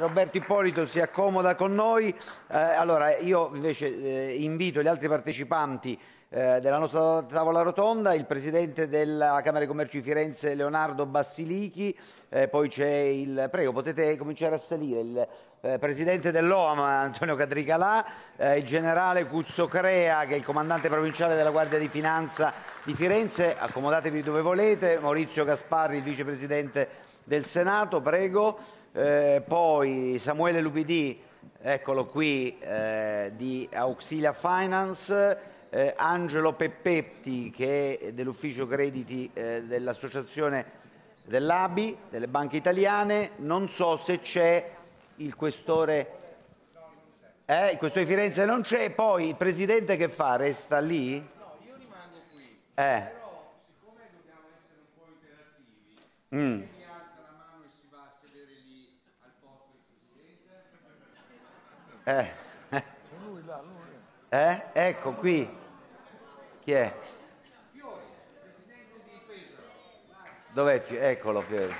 Roberto Ippolito si accomoda con noi. Eh, allora, io invece eh, invito gli altri partecipanti eh, della nostra tavola rotonda, il presidente della Camera di Commercio di Firenze Leonardo Bassilichi, eh, poi c'è il prego, potete cominciare a salire il eh, presidente dell'OAM Antonio Cadricalà, eh, il generale Cuzzo Crea che è il comandante provinciale della Guardia di Finanza di Firenze, accomodatevi dove volete, Maurizio Gasparri, il vicepresidente del Senato, prego. Eh, poi Samuele Lupidì, eccolo qui, eh, di Auxilia Finance, eh, Angelo Peppetti che è dell'ufficio crediti eh, dell'associazione dell'ABI, delle banche italiane, non so se c'è il questore... Eh, il questore di Firenze non c'è, poi il presidente che fa? Resta lì? No, io rimango qui. Eh. Però, siccome dobbiamo essere un po' interattivi, mm. Eh. Lui là, lui. Eh? Ecco qui. Chi è? Fiori, presidente di Pesaro. Dov'è Fiori? Eccolo Fiori.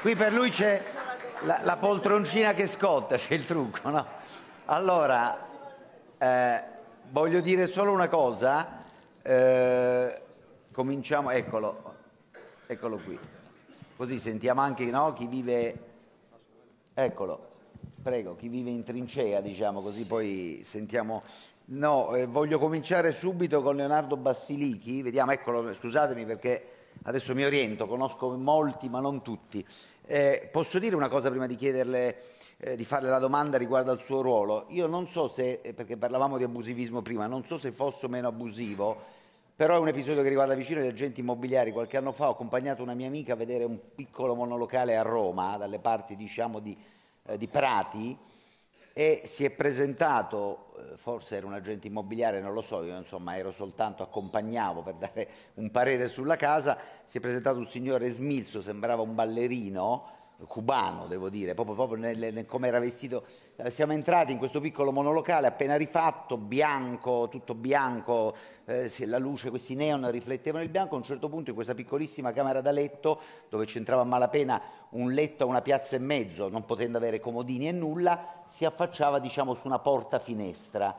Qui per lui c'è la, la poltroncina che scotta, c'è il trucco, no? Allora, eh, voglio dire solo una cosa. Eh, cominciamo, eccolo, eccolo qui così sentiamo anche no, chi vive... Eccolo, prego, chi vive in trincea, diciamo così, poi sentiamo... No, eh, voglio cominciare subito con Leonardo Bassilichi, vediamo, eccolo, scusatemi perché adesso mi oriento, conosco molti ma non tutti. Eh, posso dire una cosa prima di chiederle, eh, di farle la domanda riguardo al suo ruolo? Io non so se, eh, perché parlavamo di abusivismo prima, non so se fosse meno abusivo però è un episodio che riguarda vicino gli agenti immobiliari. Qualche anno fa ho accompagnato una mia amica a vedere un piccolo monolocale a Roma, dalle parti diciamo, di, eh, di, Prati, e si è presentato, eh, forse era un agente immobiliare, non lo so, io insomma ero soltanto, accompagnavo per dare un parere sulla casa, si è presentato un signore smilzo, sembrava un ballerino, cubano, devo dire, proprio, proprio nel, nel, come era vestito. Eh, siamo entrati in questo piccolo monolocale appena rifatto, bianco, tutto bianco, eh, la luce, questi neon riflettevano il bianco. A un certo punto in questa piccolissima camera da letto, dove c'entrava a malapena un letto a una piazza e mezzo, non potendo avere comodini e nulla, si affacciava diciamo su una porta finestra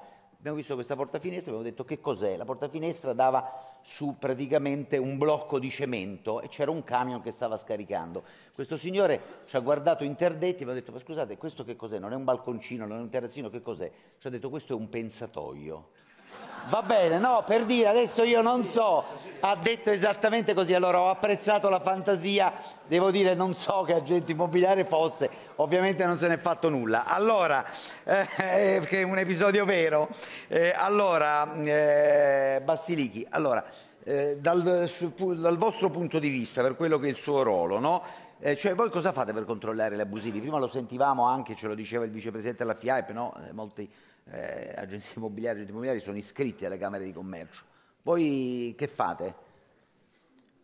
abbiamo visto questa portafinestra e abbiamo detto che cos'è. La portafinestra dava su praticamente un blocco di cemento e c'era un camion che stava scaricando. Questo signore ci ha guardato interdetti e mi ha detto ma scusate questo che cos'è? Non è un balconcino, non è un terrazzino, che cos'è? Ci ha detto questo è un pensatoio. Va bene, no, per dire adesso io non so, ha detto esattamente così, allora ho apprezzato la fantasia, devo dire non so che agente immobiliare fosse, ovviamente non se n'è fatto nulla. Allora, eh, eh è un episodio vero, eh, allora, eh, Bassilichi, allora, eh, dal, su, dal, vostro punto di vista, per quello che è il suo ruolo, no? Eh, cioè voi cosa fate per controllare gli abusivi? Prima lo sentivamo anche, ce lo diceva il vicepresidente della FIAP, no? Molti eh, agenzie immobiliari, agenti immobiliari sono iscritti alle Camere di Commercio. Voi che fate?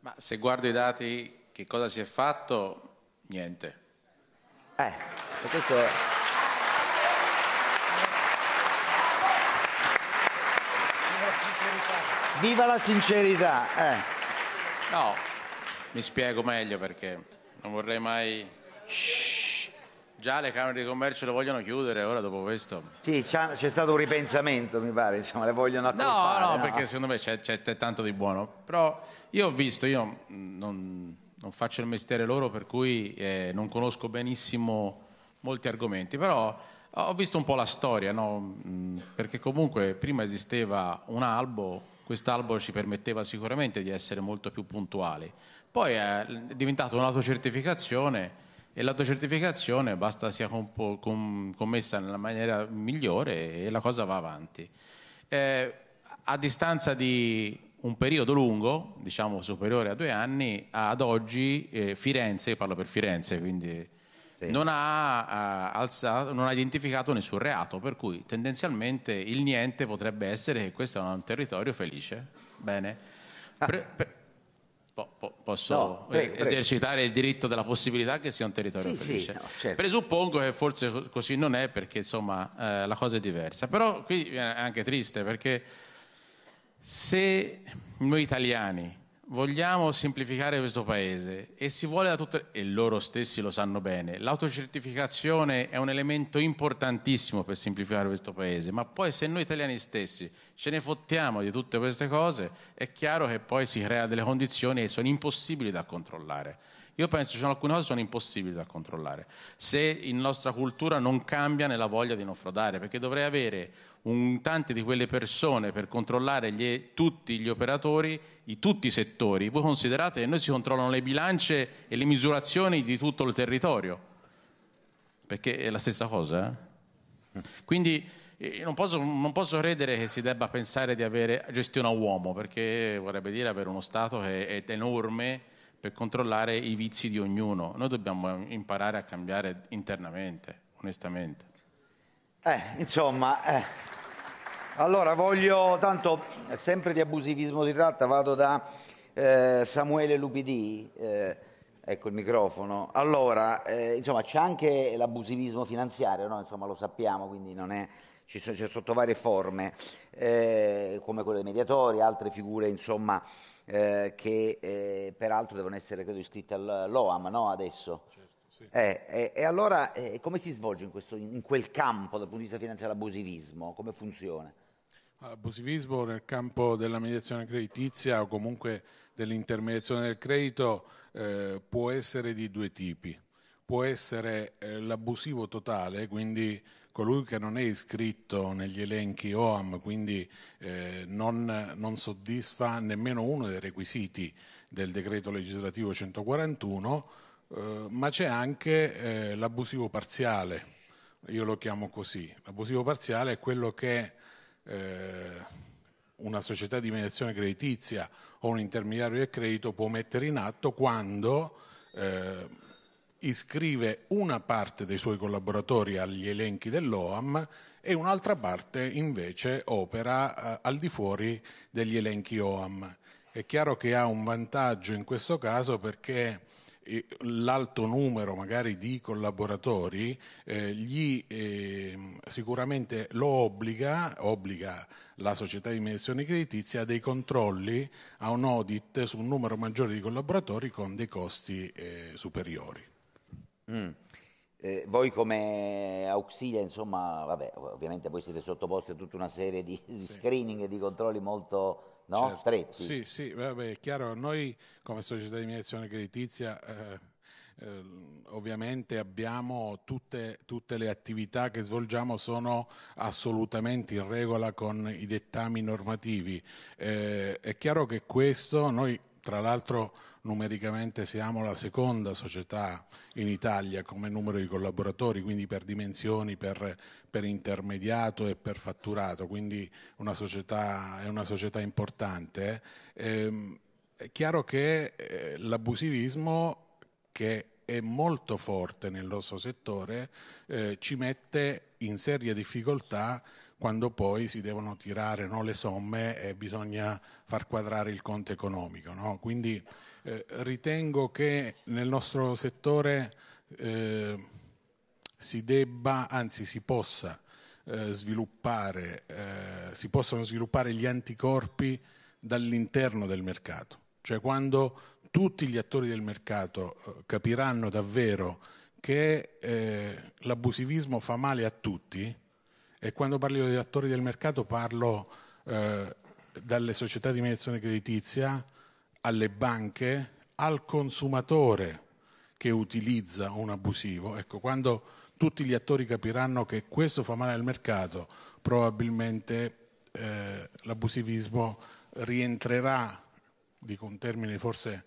Ma se guardo i dati, che cosa si è fatto? Niente. Eh, questo è... Viva la sincerità! Eh. No, mi spiego meglio perché non vorrei mai... Shh. Già le Camere di Commercio le vogliono chiudere ora dopo questo. Sì, c'è stato un ripensamento, mi pare, insomma, le vogliono accorpare. No, no, no, perché secondo me c'è, tanto di buono. Però io ho visto, io non, non faccio il mestiere loro, per cui eh, non conosco benissimo molti argomenti, però ho visto un po' la storia, no? Mm, perché comunque prima esisteva un albo, quest'albo ci permetteva sicuramente di essere molto più puntuali. Poi è diventata un'autocertificazione e l'autocertificazione basta sia commessa nella maniera migliore e la cosa va avanti. Eh, a distanza di un periodo lungo, diciamo superiore a due anni, ad oggi eh, Firenze, parlo per Firenze, quindi sì. non, ha, uh, alzato, non, ha, identificato nessun reato, per cui tendenzialmente il niente potrebbe essere che questo è un territorio felice. Bene. Pre, pre, Po- posso no, prego, esercitare prego. il diritto della possibilità che sia un territorio sì, felice. Sì, no, certo. Presuppongo che forse così non è perché insomma eh, la cosa è diversa, però qui è anche triste perché se noi italiani vogliamo semplificare questo paese e si vuole da tutte, e loro stessi lo sanno bene, l'autocertificazione è un elemento importantissimo per semplificare questo paese, ma poi se noi italiani stessi ce ne fottiamo di tutte queste cose, è chiaro che poi si crea delle condizioni che sono impossibili da controllare. Io penso che ci sono alcune cose che sono impossibili da controllare, se in nostra cultura non cambia nella voglia di non frodare, perché dovrei avere un, tante di quelle persone per controllare gli, tutti gli operatori di tutti i settori. Voi considerate che noi si controllano le bilance e le misurazioni di tutto il territorio, perché è la stessa cosa. Eh? Quindi eh, non posso, non posso, credere che si debba pensare di avere gestione a uomo, perché vorrebbe dire avere uno Stato che è enorme per controllare i vizi di ognuno. Noi dobbiamo imparare a cambiare internamente, onestamente. Eh, insomma, eh. allora voglio, tanto eh, sempre di abusivismo di tratta, vado da eh, Samuele Lupidì, eh, ecco il microfono. Allora, eh, insomma c'è anche l'abusivismo finanziario, no? insomma lo sappiamo, quindi non è, ci sono, c'è sotto varie forme, come quelle dei mediatori, altre figure insomma che peraltro devono essere credo iscritte all'OAM no? adesso. Sì. Eh, eh, e allora eh, come si svolge in, questo, in, quel campo dal punto di vista finanziario l'abusivismo? Come funziona? L'abusivismo nel campo della mediazione creditizia o comunque dell'intermediazione del credito eh, può essere di due tipi. Può essere eh, l'abusivo totale, quindi colui che non è iscritto negli elenchi OAM, quindi eh, non, non, soddisfa nemmeno uno dei requisiti del decreto legislativo 141, eh, ma c'è anche eh, l'abusivo parziale, io lo chiamo così. L'abusivo parziale è quello che eh, una società di mediazione creditizia o un intermediario del credito può mettere in atto quando eh, iscrive una parte dei suoi collaboratori agli elenchi dell'OAM e un'altra parte invece opera eh, al di fuori degli elenchi OAM. È chiaro che ha un vantaggio in questo caso perché l'alto numero magari di collaboratori eh, gli, eh, sicuramente lo obbliga, obbliga la società di amministrazione creditizia a dei controlli, a un audit su un numero maggiore di collaboratori con dei costi eh, superiori. Mm. Eh, voi come auxilia, insomma, vabbè, ovviamente voi siete sottoposti a tutta una serie di, sì. screening e di controlli molto no? Certo. stretti. Sì, sì, vabbè, è chiaro, noi come società di mediazione creditizia eh, eh, ovviamente abbiamo tutte, tutte, le attività che svolgiamo sono assolutamente in regola con i dettami normativi. Eh, è chiaro che questo noi tra l'altro numericamente siamo la seconda società in Italia come numero di collaboratori, quindi per dimensioni, per, per intermediato e per fatturato, quindi una società, è una società importante. Ehm, è chiaro che eh, l'abusivismo che è molto forte nel nostro settore eh, ci mette in seria difficoltà quando poi si devono tirare no, le somme e bisogna far quadrare il conto economico. No? Quindi eh, ritengo che nel nostro settore eh, si debba, anzi si possa eh, sviluppare, eh, si possono sviluppare gli anticorpi dall'interno del mercato. Cioè quando tutti gli attori del mercato eh, capiranno davvero che l'abusivismo fa male a tutti, e quando parlo di attori del mercato parlo dalle società di mediazione creditizia, alle banche, al consumatore che utilizza un abusivo. Ecco, quando tutti gli attori capiranno che questo fa male al mercato, probabilmente eh, l'abusivismo rientrerà, dico un termine forse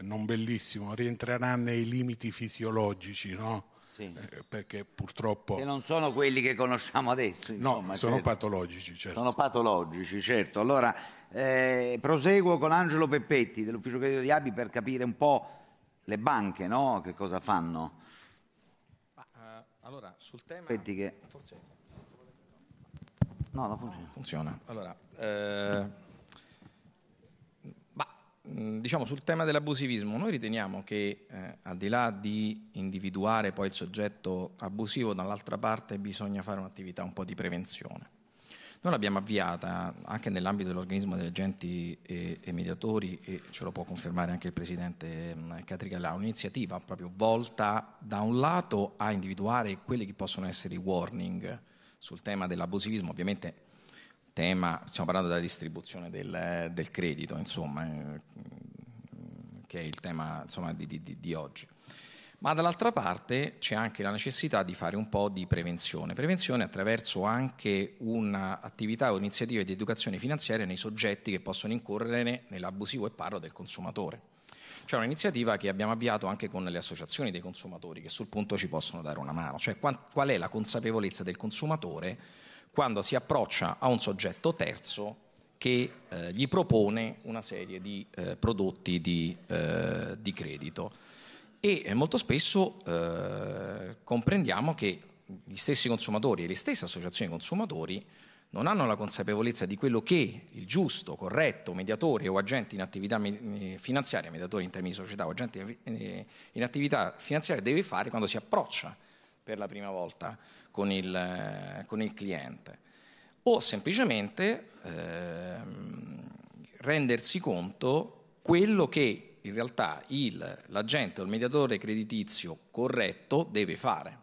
non bellissimo, rientrerà nei limiti fisiologici, no? sì. Eh, perché purtroppo... Che non sono quelli che conosciamo adesso. Insomma, no, sono certo. patologici, certo. Sono patologici, certo. Allora, eh, proseguo con Angelo Peppetti dell'Ufficio Credito di Abi per capire un po' le banche, no? Che cosa fanno? Ma, uh, allora, sul tema... Aspetti che... Forse... No, non funziona. Funziona. Allora, eh diciamo sul tema dell'abusivismo, noi riteniamo che eh, al di là di individuare poi il soggetto abusivo, dall'altra parte bisogna fare un'attività un po' di prevenzione. Noi l'abbiamo avviata anche nell'ambito dell'organismo degli agenti e, e, mediatori e ce lo può confermare anche il presidente Catricalà, un'iniziativa proprio volta da un lato a individuare quelli che possono essere i warning sul tema dell'abusivismo, ovviamente tema, stiamo parlando della distribuzione del, del credito, insomma, eh, che è il tema insomma, di, di, di oggi. Ma dall'altra parte c'è anche la necessità di fare un po' di prevenzione, prevenzione attraverso anche un'attività o iniziative di educazione finanziaria nei soggetti che possono incorrere nell'abusivo e parlo del consumatore. C'è un'iniziativa che abbiamo avviato anche con le associazioni dei consumatori che sul punto ci possono dare una mano, cioè qual è la consapevolezza del consumatore quando si approccia a un soggetto terzo che eh, gli propone una serie di eh, prodotti di, eh, di, credito. E eh, molto spesso eh, comprendiamo che gli stessi consumatori e le stesse associazioni consumatori non hanno la consapevolezza di quello che il giusto, corretto mediatore o agente in attività eh, finanziaria, mediatore in termini di società o agente in attività finanziaria deve fare quando si approccia per la prima volta con il, eh, con il cliente, o semplicemente eh, rendersi conto quello che in realtà il, l'agente o il mediatore creditizio corretto deve fare.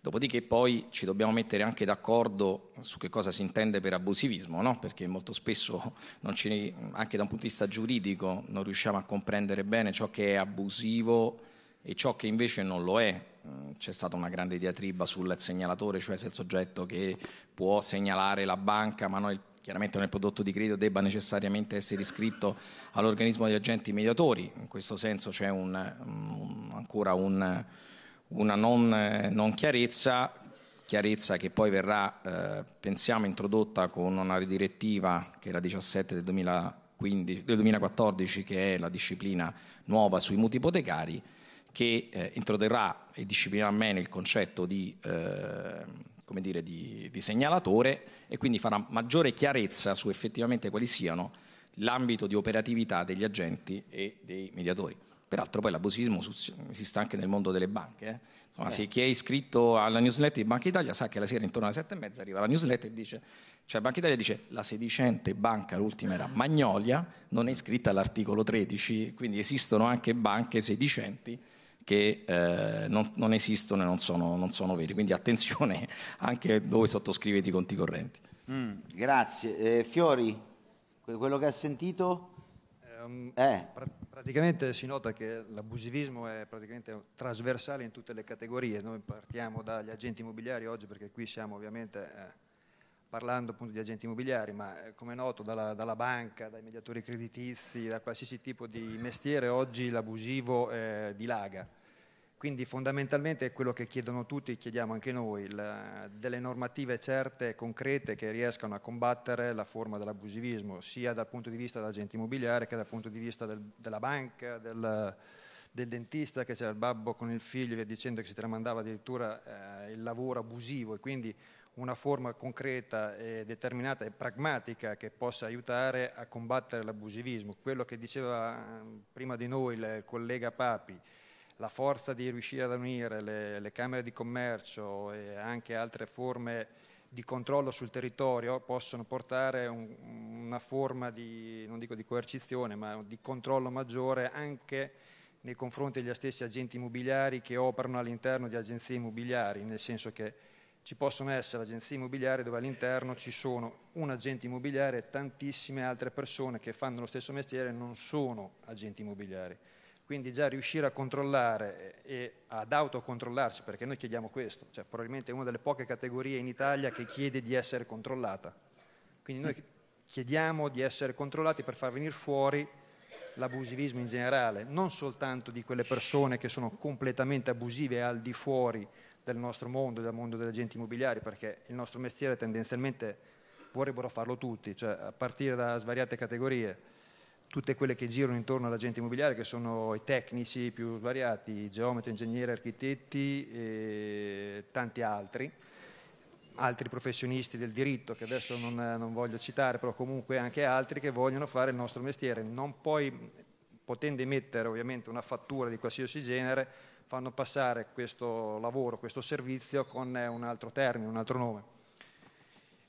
Dopodiché poi ci dobbiamo mettere anche d'accordo su che cosa si intende per abusivismo, no? perché molto spesso, ci, anche da un punto di vista giuridico, non riusciamo a comprendere bene ciò che è abusivo e ciò che invece non lo è. Eh, c'è stata una grande diatriba sul segnalatore, cioè se il soggetto che può segnalare la banca, ma noi chiaramente nel prodotto di credito debba necessariamente essere iscritto all'organismo degli agenti mediatori. In questo senso c'è un, un, mm, ancora un, una non, non, chiarezza, chiarezza che poi verrà, eh, pensiamo, introdotta con una direttiva che è la 17 del, 2015, del 2014, che è la disciplina nuova sui mutui ipotecari che eh, introdurrà e disciplinerà meno il concetto di, eh, dire, di, di, segnalatore e quindi farà maggiore chiarezza su effettivamente quali siano l'ambito di operatività degli agenti e dei mediatori. Peraltro poi l'abusivismo esiste anche nel mondo delle banche. Eh? Insomma, eh. se chi è iscritto alla newsletter di Banca Italia sa che la sera intorno alle sette e mezza arriva la newsletter e dice, cioè Banca Italia dice la sedicente banca, l'ultima era Magnolia, non è iscritta all'articolo 13, quindi esistono anche banche sedicenti che eh, non, non, esistono e non sono, non sono, veri. Quindi attenzione anche dove sottoscrivete i conti correnti. Mm, grazie. Eh, Fiori, quello che ha sentito? Um, eh. pr- praticamente si nota che l'abusivismo è trasversale in tutte le categorie. Noi partiamo dagli agenti immobiliari oggi perché qui siamo ovviamente eh, parlando appunto di agenti immobiliari, ma eh, come è noto dalla, dalla, banca, dai mediatori creditizi, da qualsiasi tipo di mestiere, oggi l'abusivo eh, dilaga. Quindi fondamentalmente è quello che chiedono tutti, chiediamo anche noi, il, delle normative certe e concrete che riescano a combattere la forma dell'abusivismo, sia dal punto di vista dell'agente immobiliare che dal punto di vista del, della banca, del, del, dentista che c'era il babbo con il figlio e dicendo che si tramandava addirittura eh, il lavoro abusivo e quindi una forma concreta e determinata e pragmatica che possa aiutare a combattere l'abusivismo. Quello che diceva eh, prima di noi il collega Papi, la forza di riuscire ad unire le, le Camere di Commercio e anche altre forme di controllo sul territorio possono portare un, una forma di, non dico di coercizione, ma di controllo maggiore anche nei confronti degli stessi agenti immobiliari che operano all'interno di agenzie immobiliari, nel senso che ci possono essere agenzie immobiliari dove all'interno ci sono un agente immobiliare e tantissime altre persone che fanno lo stesso mestiere e non sono agenti immobiliari. Quindi già riuscire a controllare e ad autocontrollarsi, perché noi chiediamo questo, cioè probabilmente è una delle poche categorie in Italia che chiede di essere controllata. Quindi noi chiediamo di essere controllati per far venire fuori l'abusivismo in generale, non soltanto di quelle persone che sono completamente abusive al di fuori del nostro mondo, del mondo degli agenti immobiliari, perché il nostro mestiere tendenzialmente vorrebbero farlo tutti, cioè a partire da svariate categorie tutte quelle che girano intorno all'agente immobiliare, che sono i tecnici più svariati, geometri, ingegneri, architetti e tanti altri, altri professionisti del diritto che adesso non, non voglio citare, però comunque anche altri che vogliono fare il nostro mestiere. Non poi, potendo emettere ovviamente una fattura di qualsiasi genere, fanno passare questo lavoro, questo servizio con un altro termine, un altro nome.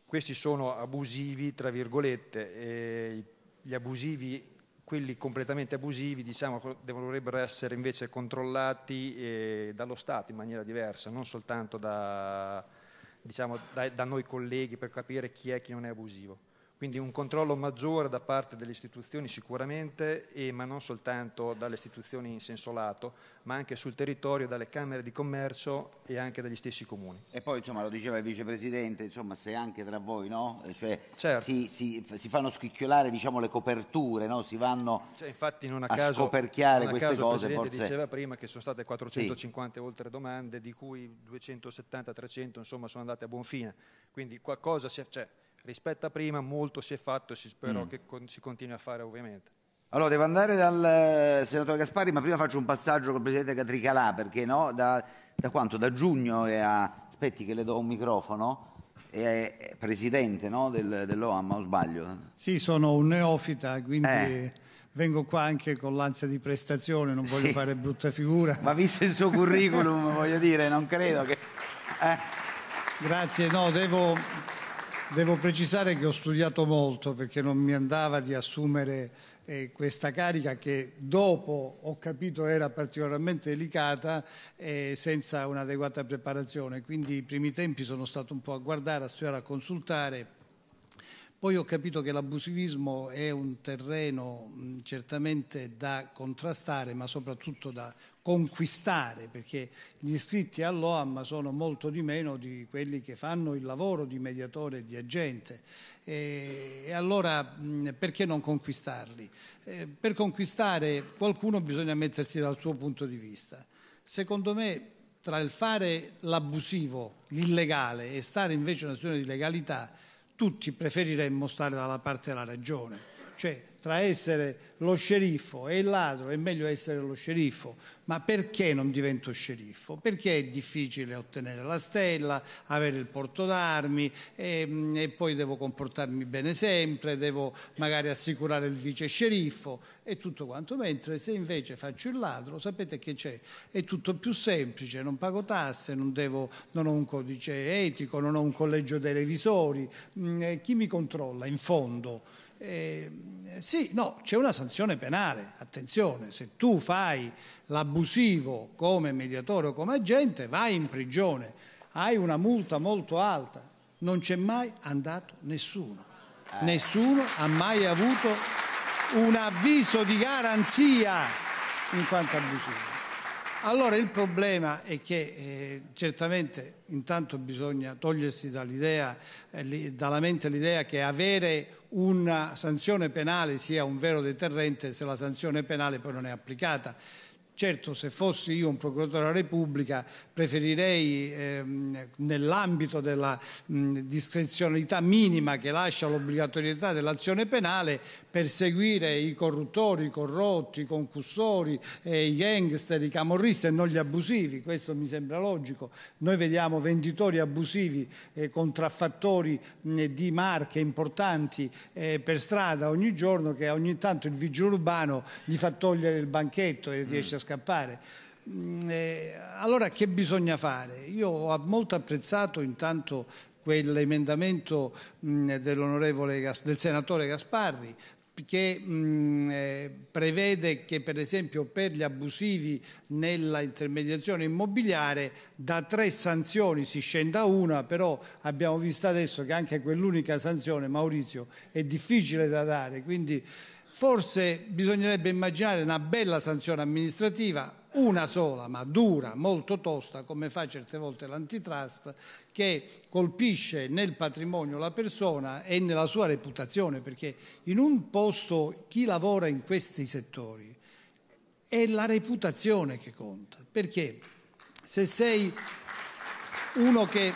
Questi sono abusivi, tra virgolette, e i gli abusivi, quelli completamente abusivi, diciamo, dovrebbero essere invece controllati eh, dallo Stato in maniera diversa, non soltanto da, diciamo, da, da noi colleghi per capire chi è e chi non è abusivo. Quindi un controllo maggiore da parte delle istituzioni sicuramente, e, ma non soltanto dalle istituzioni in senso lato, ma anche sul territorio, dalle Camere di Commercio e anche dagli stessi comuni. E poi insomma, lo diceva il Vicepresidente, insomma, se anche tra voi no? Eh, cioè, certo. si, si, si, fanno scricchiolare diciamo, le coperture, no? si vanno cioè, infatti non a, a caso, scoperchiare non a queste caso cose. Il Presidente forse... diceva prima che sono state 450 sì. oltre domande, di cui 270-300 sono andate a buon fine. Quindi qualcosa si c'è cioè, rispetto a prima molto si è fatto e si spero mm. che con, si continui a fare ovviamente. Allora devo andare dal eh, senatore Gaspari ma prima faccio un passaggio col presidente Catricalà, perché no? da, da, quanto? Da giugno è a... Aspetti che le do un microfono. È presidente no? Del, dell'OAM, o sbaglio? Sì, sono un neofita, quindi... Eh vengo qua anche con l'ansia di prestazione, non voglio sì. fare brutta figura. Ma visto il suo curriculum, voglio dire, non credo che... Eh. Grazie, no, devo, Devo precisare che ho studiato molto perché non mi andava di assumere eh, questa carica che dopo ho capito era particolarmente delicata eh, senza un'adeguata preparazione, quindi i primi tempi sono stato un po' a guardare, a studiare, a consultare poi ho capito che l'abusivismo è un terreno certamente da contrastare, ma soprattutto da conquistare, perché gli iscritti all'OAM sono molto di meno di quelli che fanno il lavoro di mediatore e di agente. E, allora perché non conquistarli? Eh, per conquistare qualcuno bisogna mettersi dal suo punto di vista. Secondo me tra il fare l'abusivo, l'illegale e stare invece in una situazione di legalità tutti preferiremmo stare dalla parte della ragione. Cioè, tra essere lo sceriffo e il ladro è meglio essere lo sceriffo. Ma perché non divento sceriffo? Perché è difficile ottenere la stella, avere il porto d'armi e, mm, e poi devo comportarmi bene sempre, devo magari assicurare il vice sceriffo e tutto quanto. Mentre se invece faccio il ladro, sapete che c'è? È tutto più semplice, non pago tasse, non, devo, non ho un codice etico, non ho un collegio dei revisori. Mm, chi mi controlla in fondo? Eh, sì, no, c'è una sanzione penale, attenzione, se tu fai l'abusivo come mediatore o come agente vai in prigione, hai una multa molto alta, non c'è mai andato nessuno, eh. nessuno ha mai avuto un avviso di garanzia in quanto abusivo. Allora il problema è che eh, certamente intanto bisogna togliersi dall'idea, eh, dalla mente l'idea che avere una sanzione penale sia un vero deterrente se la sanzione penale poi non è applicata. Certo, se fossi io un procuratore della Repubblica preferirei ehm, nell'ambito della mh, discrezionalità minima che lascia l'obbligatorietà dell'azione penale perseguire i corruttori, i corrotti, i concussori, eh, i gangster, i camorristi e non gli abusivi, questo mi sembra logico. Noi vediamo venditori abusivi, eh, contraffattori mh, di marche importanti eh, per strada ogni giorno che ogni tanto il vigile urbano gli fa togliere il banchetto e mm. riesce a scappare. Eh, allora che bisogna fare? Io ho molto apprezzato intanto quell'emendamento dell'onorevole, del senatore Gasparri che mh, eh, prevede che per esempio per gli abusivi nella intermediazione immobiliare da tre sanzioni si scenda a una, però abbiamo visto adesso che anche quell'unica sanzione, Maurizio, è difficile da dare, quindi forse bisognerebbe immaginare una bella sanzione amministrativa una sola ma dura, molto tosta, come fa certe volte l'antitrust, che colpisce nel patrimonio la persona e nella sua reputazione, perché in un posto chi lavora in questi settori è la reputazione che conta, perché se sei uno che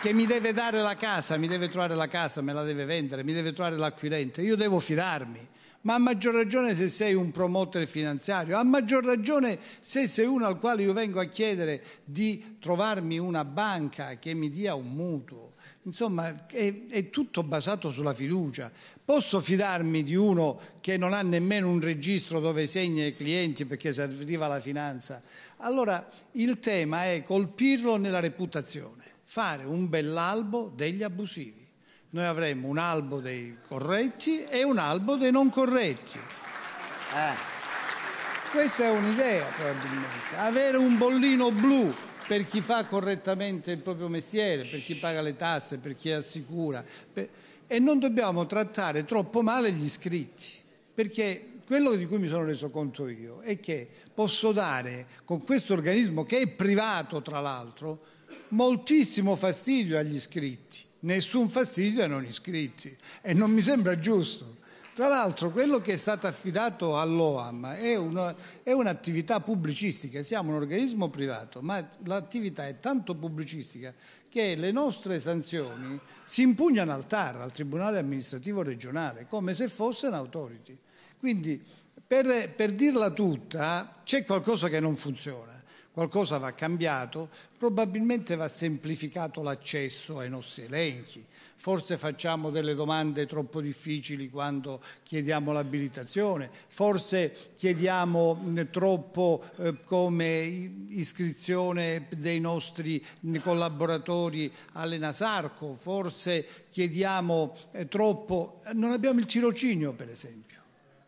che mi deve dare la casa, mi deve trovare la casa, me la deve vendere, mi deve trovare l'acquirente, io devo fidarmi ma a maggior ragione se sei un promoter finanziario, a maggior ragione se sei uno al quale io vengo a chiedere di trovarmi una banca che mi dia un mutuo. Insomma, è, è tutto basato sulla fiducia. Posso fidarmi di uno che non ha nemmeno un registro dove segna i clienti perché si arriva alla finanza? Allora, il tema è colpirlo nella reputazione, fare un bell'albo degli abusivi noi avremmo un albo dei corretti e un albo dei non corretti. Eh. Questa è un'idea probabilmente. Avere un bollino blu per chi fa correttamente il proprio mestiere, per chi paga le tasse, per chi assicura. Per... E non dobbiamo trattare troppo male gli iscritti, perché quello di cui mi sono reso conto io è che posso dare con questo organismo, che è privato tra l'altro, moltissimo fastidio agli iscritti nessun fastidio ai non iscritti e non mi sembra giusto. Tra l'altro quello che è stato affidato all'OAM è, una, è un'attività pubblicistica, siamo un organismo privato, ma l'attività è tanto pubblicistica che le nostre sanzioni si impugnano al TAR, al Tribunale amministrativo regionale, come se fosse authority. Quindi per, per dirla tutta c'è qualcosa che non funziona qualcosa va cambiato, probabilmente va semplificato l'accesso ai nostri elenchi, forse facciamo delle domande troppo difficili quando chiediamo l'abilitazione, forse chiediamo mm, troppo eh, come iscrizione dei nostri mm, collaboratori alle Nasarco, forse chiediamo eh, troppo, non abbiamo il tirocinio per esempio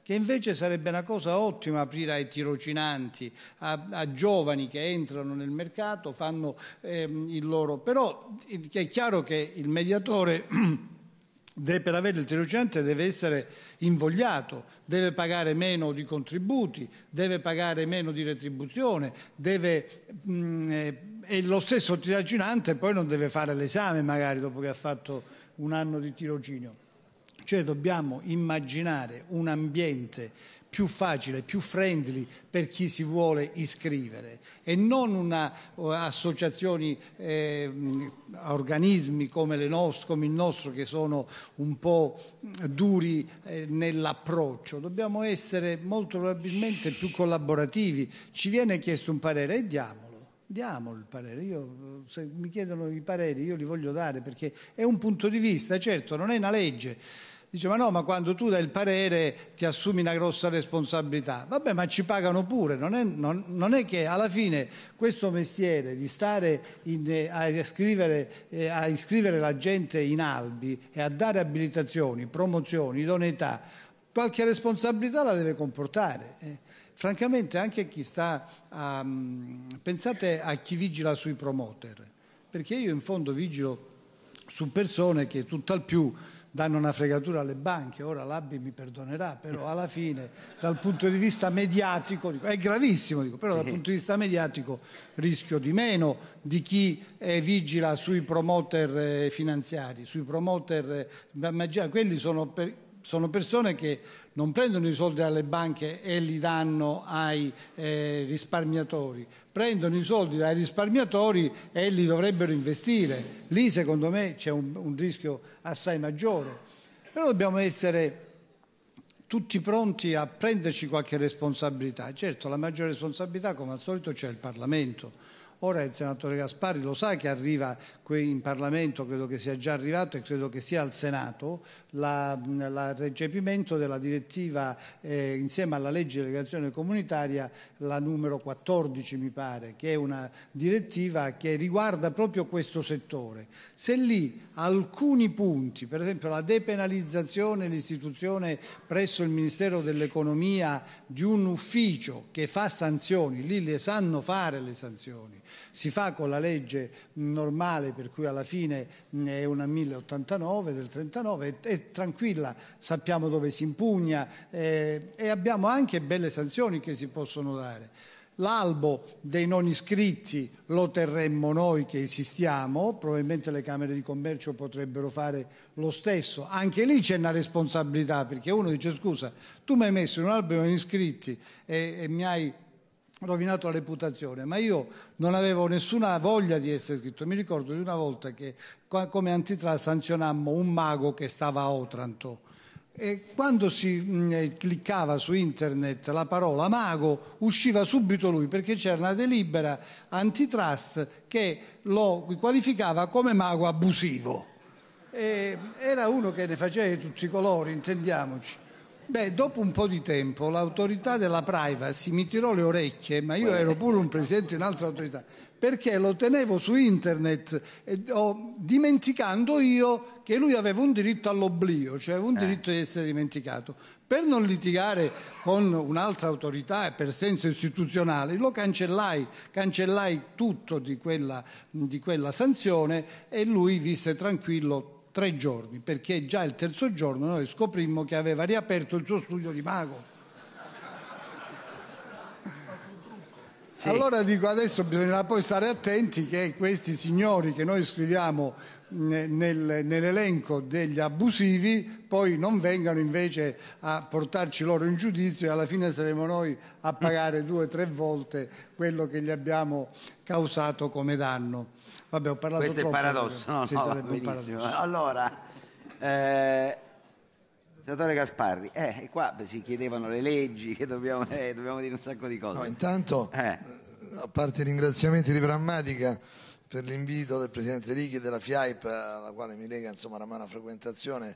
che invece sarebbe una cosa ottima aprire ai tirocinanti, a, a giovani che entrano nel mercato, fanno ehm, il loro... Però è chiaro che il mediatore... Deve, per avere il tirocinante deve essere invogliato, deve pagare meno di contributi, deve pagare meno di retribuzione, deve, mh, mm, eh, e lo stesso tirocinante poi non deve fare l'esame magari dopo che ha fatto un anno di tirocinio. Cioè dobbiamo immaginare un ambiente più facile, più friendly per chi si vuole iscrivere e non una, uh, associazioni, eh, organismi come, nostre, come, il nostro che sono un po' duri eh, nell'approccio. Dobbiamo essere molto probabilmente più collaborativi. Ci viene chiesto un parere e diamolo. Diamo il parere, io, se mi chiedono i pareri io li voglio dare perché è un punto di vista, certo non è una legge, Dice, ma no, ma quando tu dai il parere ti assumi una grossa responsabilità. Vabbè, ma ci pagano pure. Non è, non, non è che alla fine questo mestiere di stare in, eh, a, iscrivere, eh, a iscrivere la gente in albi e a dare abilitazioni, promozioni, idoneità, qualche responsabilità la deve comportare. Eh, francamente anche chi sta... A, mm, pensate a chi vigila sui promoter, perché io in fondo vigilo su persone che tutt'al più danno una fregatura alle banche, ora l'Abbi mi perdonerà, però alla fine dal punto di vista mediatico dico, è gravissimo, dico, però dal punto di vista mediatico rischio di meno di chi eh, vigila sui promoter eh, finanziari, sui promoter, eh, ma, ma già, quelli sono, per, sono persone che non prendono i soldi dalle banche e li danno ai eh, risparmiatori, prendono i soldi dai risparmiatori e li dovrebbero investire. Lì secondo me c'è un, un rischio assai maggiore. Però dobbiamo essere tutti pronti a prenderci qualche responsabilità. Certo, la maggiore responsabilità come al solito c'è il Parlamento Ora il senatore Gaspari lo sa che arriva qui in Parlamento, credo che sia già arrivato e credo che sia al Senato, il recepimento della direttiva eh, insieme alla legge di delegazione comunitaria, la numero 14 mi pare, che è una direttiva che riguarda proprio questo settore. Se lì alcuni punti, per esempio la depenalizzazione e l'istituzione presso il Ministero dell'Economia di un ufficio che fa sanzioni, lì le sanno fare le sanzioni, si fa con la legge normale per cui alla fine mm, è una 1089 del 39, è tranquilla, sappiamo dove si impugna eh, e abbiamo anche belle sanzioni che si possono dare. L'albo dei non iscritti lo terremmo noi che esistiamo, probabilmente le Camere di Commercio potrebbero fare lo stesso. Anche lì c'è una responsabilità perché uno dice scusa, tu mi hai messo in un albo dei non iscritti e, e mi hai rovinato la reputazione, ma io non avevo nessuna voglia di essere scritto. Mi ricordo di una volta che come antitrust sanzionammo un mago che stava a Otranto. E quando si mh, mm, eh, cliccava su internet la parola mago usciva subito lui perché c'era una delibera antitrust che lo qualificava come mago abusivo. E era uno che ne faceva di tutti i colori, intendiamoci. Beh, dopo un po' di tempo l'autorità della privacy mi tirò le orecchie, ma io ero pure un presidente di un'altra autorità, perché lo tenevo su internet e, oh, dimenticando io che lui aveva un diritto all'oblio, cioè un eh. diritto di essere dimenticato. Per non litigare con un'altra autorità e per senso istituzionale lo cancellai, cancellai tutto di quella, di quella sanzione e lui visse tranquillo tre giorni, perché già il terzo giorno noi scoprimmo che aveva riaperto il suo studio di mago. Sì. Allora dico adesso bisognerà poi stare attenti che questi signori che noi scriviamo nel, nell'elenco degli abusivi poi non vengano invece a portarci loro in giudizio e alla fine saremo noi a pagare due o tre volte quello che gli abbiamo causato come danno. Vabbè, ho parlato Questo troppo. Questo è paradosso. No, no, sarebbe un paradosso. Allora, eh, senatore Gasparri, eh, qua si chiedevano le leggi, che dobbiamo, eh, dobbiamo dire un sacco di cose. No, intanto, eh. eh a parte i ringraziamenti di Prammatica per l'invito del Presidente Ricchi e della FIAIP, alla quale mi lega insomma, oramai una frequentazione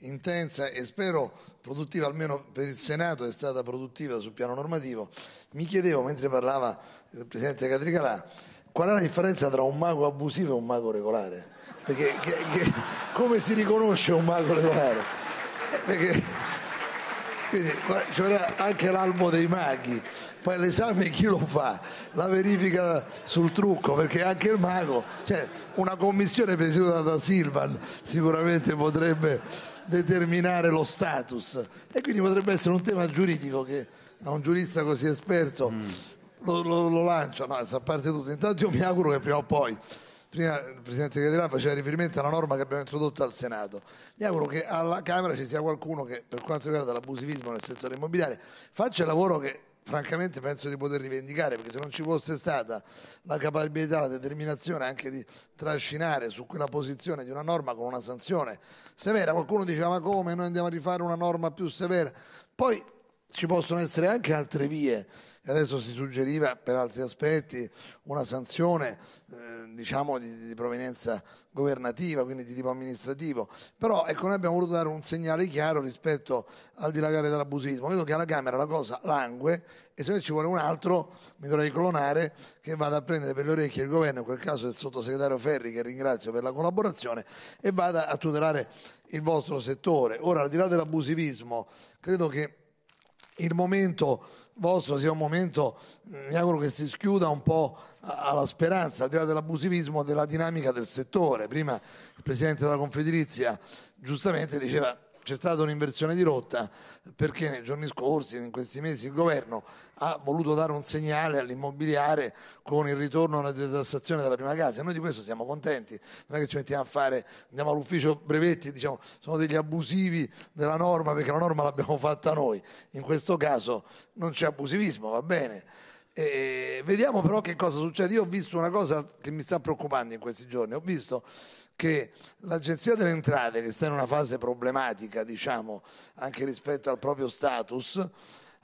intensa e spero produttiva, almeno per il Senato è stata produttiva sul piano normativo. Mi chiedevo, mentre parlava il Presidente Catricalà, qual è la differenza tra un mago abusivo e un mago regolare? Perché che, che, come si riconosce un mago regolare? Perché quindi, c'era anche l'albo dei maghi, poi l'esame chi lo fa? La verifica sul trucco, perché anche il mago, cioè una commissione presieduta da Silvan sicuramente potrebbe determinare lo status e quindi potrebbe essere un tema giuridico che a un giurista così esperto mm lo, lo, lo lancia, no, a parte tutto. Intanto io mi auguro che prima o poi, prima il Presidente Caterà faceva riferimento alla norma che abbiamo introdotto al Senato, mi auguro che alla Camera ci sia qualcuno che per quanto riguarda l'abusivismo nel settore immobiliare faccia il lavoro che francamente penso di poter rivendicare perché se non ci fosse stata la capabilità, la determinazione anche di trascinare su quella posizione di una norma con una sanzione severa, qualcuno diceva ah, ma come noi andiamo a rifare una norma più severa, poi ci possono essere anche altre vie e adesso si suggeriva per altri aspetti una sanzione eh, diciamo di, di, provenienza governativa, quindi di tipo amministrativo, però ecco noi abbiamo voluto dare un segnale chiaro rispetto al dilagare dell'abusivismo, vedo che alla Camera la cosa langue e se ci vuole un altro mi dovrei clonare che vada a prendere per le orecchie il governo, in quel caso il sottosegretario Ferri che ringrazio per la collaborazione e vada a tutelare il vostro settore. Ora al di là dell'abusivismo credo che il momento vostro sia un momento, mm, mi auguro che si schiuda un po' alla speranza, al di là dell'abusivismo, della dinamica del settore. Prima il Presidente della Confedilizia giustamente diceva c'è stata un'inversione di rotta perché nei giorni scorsi, in questi mesi, il governo ha voluto dare un segnale all'immobiliare con il ritorno alla detassazione della prima casa. noi di questo siamo contenti, non è che ci mettiamo a fare, andiamo all'ufficio brevetti, diciamo, sono degli abusivi della norma perché la norma l'abbiamo fatta noi. In questo caso non c'è abusivismo, va bene. E vediamo però che cosa succede. Io ho visto una cosa che mi sta preoccupando in questi giorni, ho visto che l'Agenzia delle Entrate, che sta in una fase problematica, diciamo, anche rispetto al proprio status,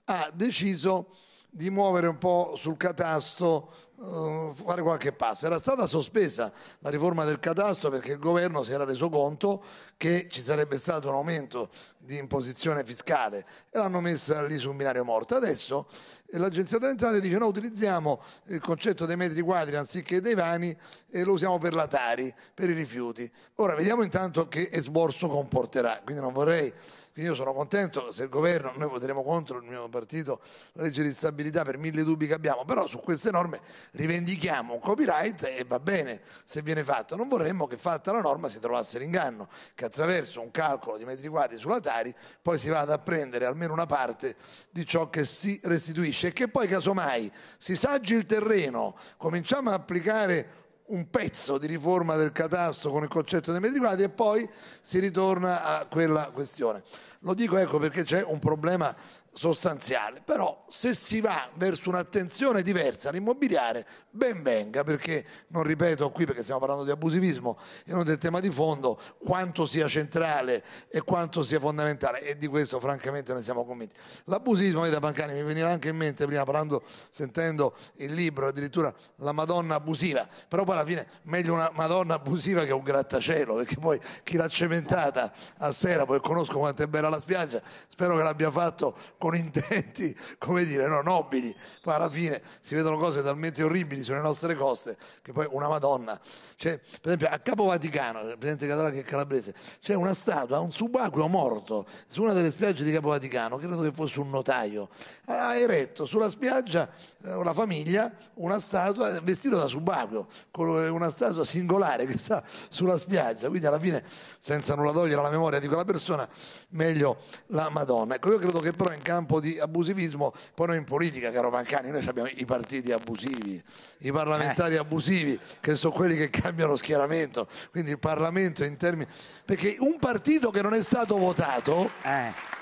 ha deciso di muovere un po' sul catasto eh, fare qualche passo. Era stata sospesa la riforma del cadastro perché il governo si era reso conto che ci sarebbe stato un aumento di imposizione fiscale e l'hanno messa lì su un binario morto. Adesso eh, l'Agenzia delle Entrate dice no, utilizziamo il concetto dei metri quadri anziché dei vani e lo usiamo per la Tari, per i rifiuti. Ora vediamo intanto che esborso comporterà, quindi non vorrei quindi io sono contento se il governo, noi voteremo contro il mio partito, la legge di stabilità per mille dubbi che abbiamo, però su queste norme rivendichiamo un copyright e va bene se viene fatto. Non vorremmo che fatta la norma si trovasse l'inganno, che attraverso un calcolo di metri quadri sulla Tari poi si vada a prendere almeno una parte di ciò che si restituisce e che poi casomai si saggi il terreno, cominciamo a applicare un pezzo di riforma del catasto con il concetto dei metri quadri e poi si ritorna a quella questione. Lo dico ecco perché c'è un problema sostanziale, però se si va verso un'attenzione diversa all'immobiliare, ben venga, perché non ripeto qui perché stiamo parlando di abusivismo e non del tema di fondo, quanto sia centrale e quanto sia fondamentale e di questo francamente ne siamo convinti. L'abusismo vedete Pancani mi veniva anche in mente prima parlando, sentendo il libro, addirittura la Madonna abusiva, però poi alla fine meglio una Madonna abusiva che un grattacielo, perché poi chi l'ha cementata a sera, poi conosco quanto è bella la spiaggia, spero che l'abbia fatto con con intenti, come dire, no, nobili. Poi alla fine si vedono cose talmente orribili sulle nostre coste che poi una Madonna. Cioè, per esempio, a Capo Vaticano, il presidente Català che è calabrese, c'è una statua, un subacqueo morto su una delle spiagge di Capo Vaticano, credo che fosse un notaio, ha eretto sulla spiaggia eh, la famiglia una statua vestita da subacqueo, eh, una statua singolare che sta sulla spiaggia. Quindi alla fine, senza nulla togliere alla memoria di quella persona, meglio la Madonna. Ecco, io credo che però in caso campo di abusivismo, poi noi in politica, caro Mancani, noi abbiamo i partiti abusivi, i parlamentari eh. abusivi, che sono quelli che cambiano schieramento, quindi il Parlamento in termini... Perché un partito che non è stato votato... Eh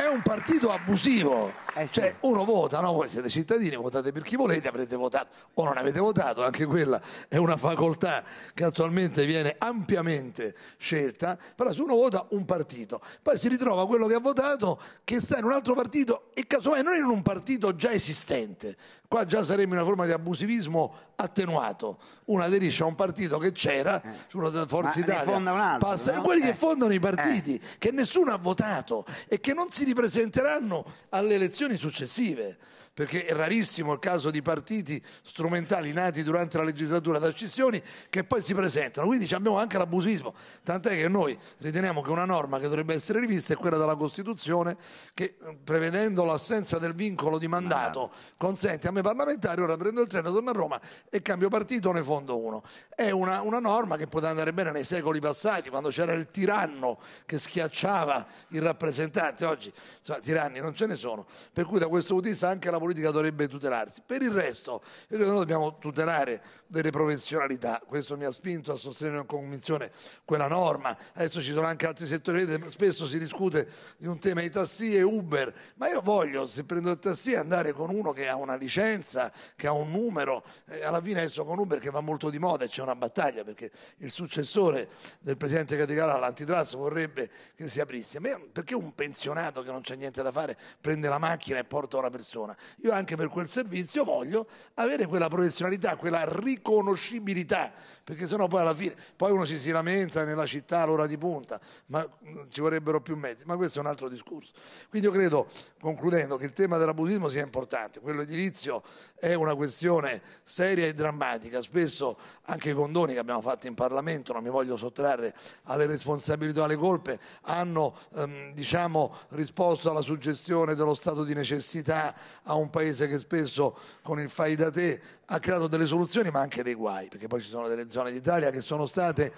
è un partito abusivo. Eh sì. Cioè, uno vota, no? Voi siete cittadini, votate per chi volete, avrete votato o non avete votato, anche quella è una facoltà che attualmente viene ampiamente scelta, però se uno vota un partito, poi si ritrova quello che ha votato che sta in un altro partito e casomai non in un partito già esistente. Qua già sarebbe una forma di abusivismo attenuato. Uno aderisce a un partito che c'era, eh. uno da Forza Ma Italia, altro, passa, no? quelli eh. che fondano i partiti, eh. che nessuno ha votato e che non si ripresenteranno alle elezioni successive perché è rarissimo il caso di partiti strumentali nati durante la legislatura da scissioni che poi si presentano, quindi abbiamo anche l'abusismo, tant'è che noi riteniamo che una norma che dovrebbe essere rivista è quella della Costituzione che eh, prevedendo l'assenza del vincolo di mandato ah. consente a me parlamentare, ora prendo il treno, torno a Roma e cambio partito, ne fondo uno. È una, una norma che poteva andare bene nei secoli passati, quando c'era il tiranno che schiacciava il rappresentante, oggi insomma, tiranni non ce ne sono, per cui da questo punto di vista anche la politica politica dovrebbe tutelarsi. Per il resto, io credo che noi dobbiamo tutelare delle professionalità. Questo mi ha spinto a sostenere con convinzione quella norma. Adesso ci sono anche altri settori, vedete, spesso si discute di un tema di tassi e Uber, ma io voglio, se prendo il tassi, andare con uno che ha una licenza, che ha un numero. Eh, alla fine adesso con Uber che va molto di moda e c'è una battaglia perché il successore del presidente Catigala all'antitrust vorrebbe che si aprisse. Ma perché un pensionato che non c'è niente da fare prende la macchina e porta una persona? io anche per quel servizio voglio avere quella professionalità, quella riconoscibilità perché sennò poi alla fine poi uno ci si lamenta nella città all'ora di punta, ma mm, ci vorrebbero più mezzi, ma questo è un altro discorso. Quindi io credo, concludendo, che il tema dell'abusismo sia importante, quello edilizio è una questione seria e drammatica, spesso anche i condoni che abbiamo fatto in Parlamento, non mi voglio sottrarre alle responsabilità, alle colpe, hanno ehm, diciamo, risposto alla suggestione dello stato di necessità a un paese che spesso con il fai da te ha creato delle soluzioni ma anche dei guai, perché poi ci sono delle zone d'Italia che sono state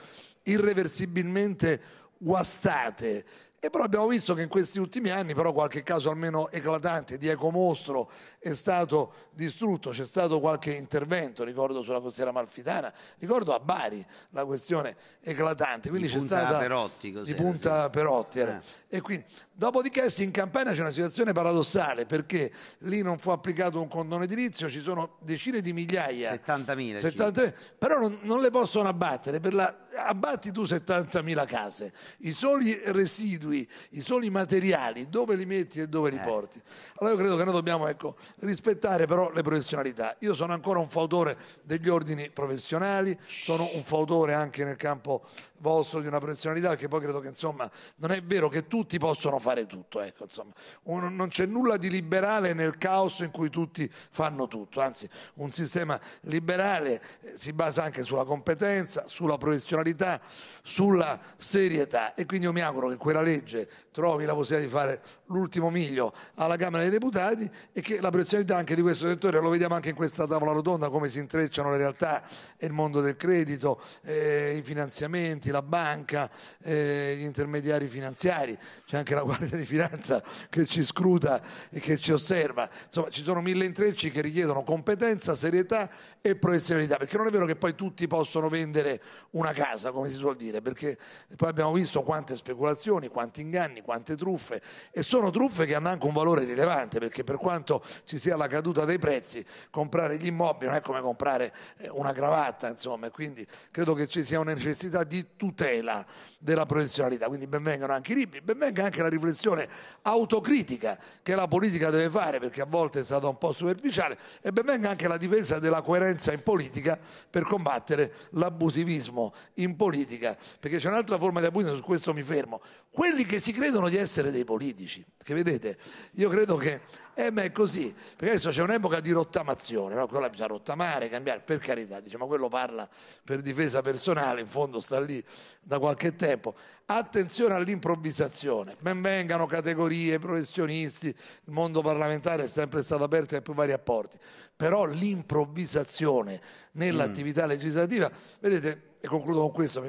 irreversibilmente guastate. E però abbiamo visto che in questi ultimi anni però qualche caso almeno eclatante di ecomostro è stato distrutto, c'è stato qualche intervento, ricordo sulla costiera malfitana, ricordo a Bari la questione eclatante, quindi di c'è stata Perotti, di punta sì. Perotti era. Eh. E quindi, dopodiché in Campania c'è una situazione paradossale perché lì non fu applicato un condono edilizio, ci sono decine di migliaia, 70.000, 70 però non, non, le possono abbattere, la, abbatti tu 70.000 case, i soli residui, i soli materiali, dove li metti e dove eh. li porti. Allora io credo che noi dobbiamo ecco, rispettare però le professionalità. Io sono ancora un fautore degli ordini professionali, sono un fautore anche nel campo vostro di una professionalità che poi credo che insomma non è vero che tutti possono fare tutto, ecco, insomma, un, non c'è nulla di liberale nel caos in cui tutti fanno tutto, anzi un sistema liberale eh, si basa anche sulla competenza, sulla professionalità, sulla serietà e quindi io mi auguro che quella legge trovi la possibilità di fare l'ultimo miglio alla Camera dei Deputati e che la professionalità anche di questo settore, lo vediamo anche in questa tavola rotonda come si intrecciano le realtà e il mondo del credito, eh, i finanziamenti, la banca, eh, gli intermediari finanziari, c'è anche la Guardia di Finanza che ci scruta e che ci osserva. Insomma, ci sono mille intrecci che richiedono competenza, serietà e professionalità, perché non è vero che poi tutti possono vendere una casa, come si suol dire, perché poi abbiamo visto quante speculazioni, quanti inganni, quante truffe e sono truffe che hanno anche un valore rilevante, perché per quanto ci sia la caduta dei prezzi, comprare gli immobili non è come comprare eh, una cravatta, insomma, quindi credo che ci sia una necessità di tutela della professionalità, quindi benvengano anche i libri, benvenga anche la riflessione autocritica che la politica deve fare, perché a volte è stata un po' superficiale, e benvenga anche la difesa della coerenza in politica per combattere l'abusivismo in politica, perché c'è un'altra forma di abuso, su questo mi fermo, quelli che si credono di essere dei politici. Perché vedete, io credo che eh, ma è così, perché adesso c'è un'epoca di rottamazione, no? quella bisogna rottamare, cambiare, per carità, dice, diciamo, ma quello parla per difesa personale, in fondo sta lì da qualche tempo. Attenzione all'improvvisazione, ben vengano categorie, professionisti, il mondo parlamentare è sempre stato aperto ai più vari apporti, però l'improvvisazione nell'attività mm. legislativa, vedete, e concludo con questo,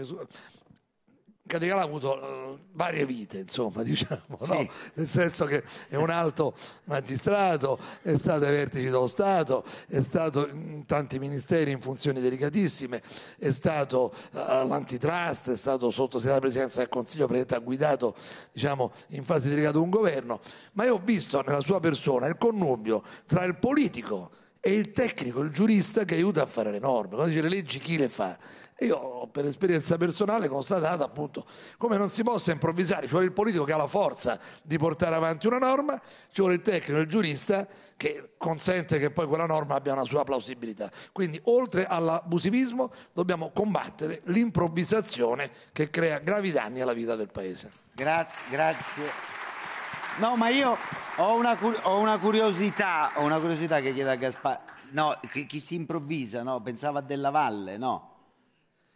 Cadigala ha avuto eh, varie vite, insomma, diciamo, sì. no? nel senso che è un alto magistrato, è stato ai vertici dello Stato, è stato in tanti ministeri in funzioni delicatissime, è stato eh, all'antitrust, è stato sottosegretario alla presidenza del Consiglio, ha guidato diciamo, in fase delicata un governo, ma io ho visto nella sua persona il connubio tra il politico e il tecnico, il giurista che aiuta a fare le norme. Quando dice le leggi chi le fa? Io ho per esperienza personale constatato appunto come non si possa improvvisare, ci vuole il politico che ha la forza di portare avanti una norma, ci vuole il tecnico, il giurista che consente che poi quella norma abbia una sua plausibilità. Quindi oltre all'abusivismo dobbiamo combattere l'improvvisazione che crea gravi danni alla vita del Paese. Gra- grazie. No, ma io ho una, ho una, curiosità, ho una curiosità che chiedo a Gaspar. No, chi, chi si improvvisa, no? Pensava a Della Valle, no?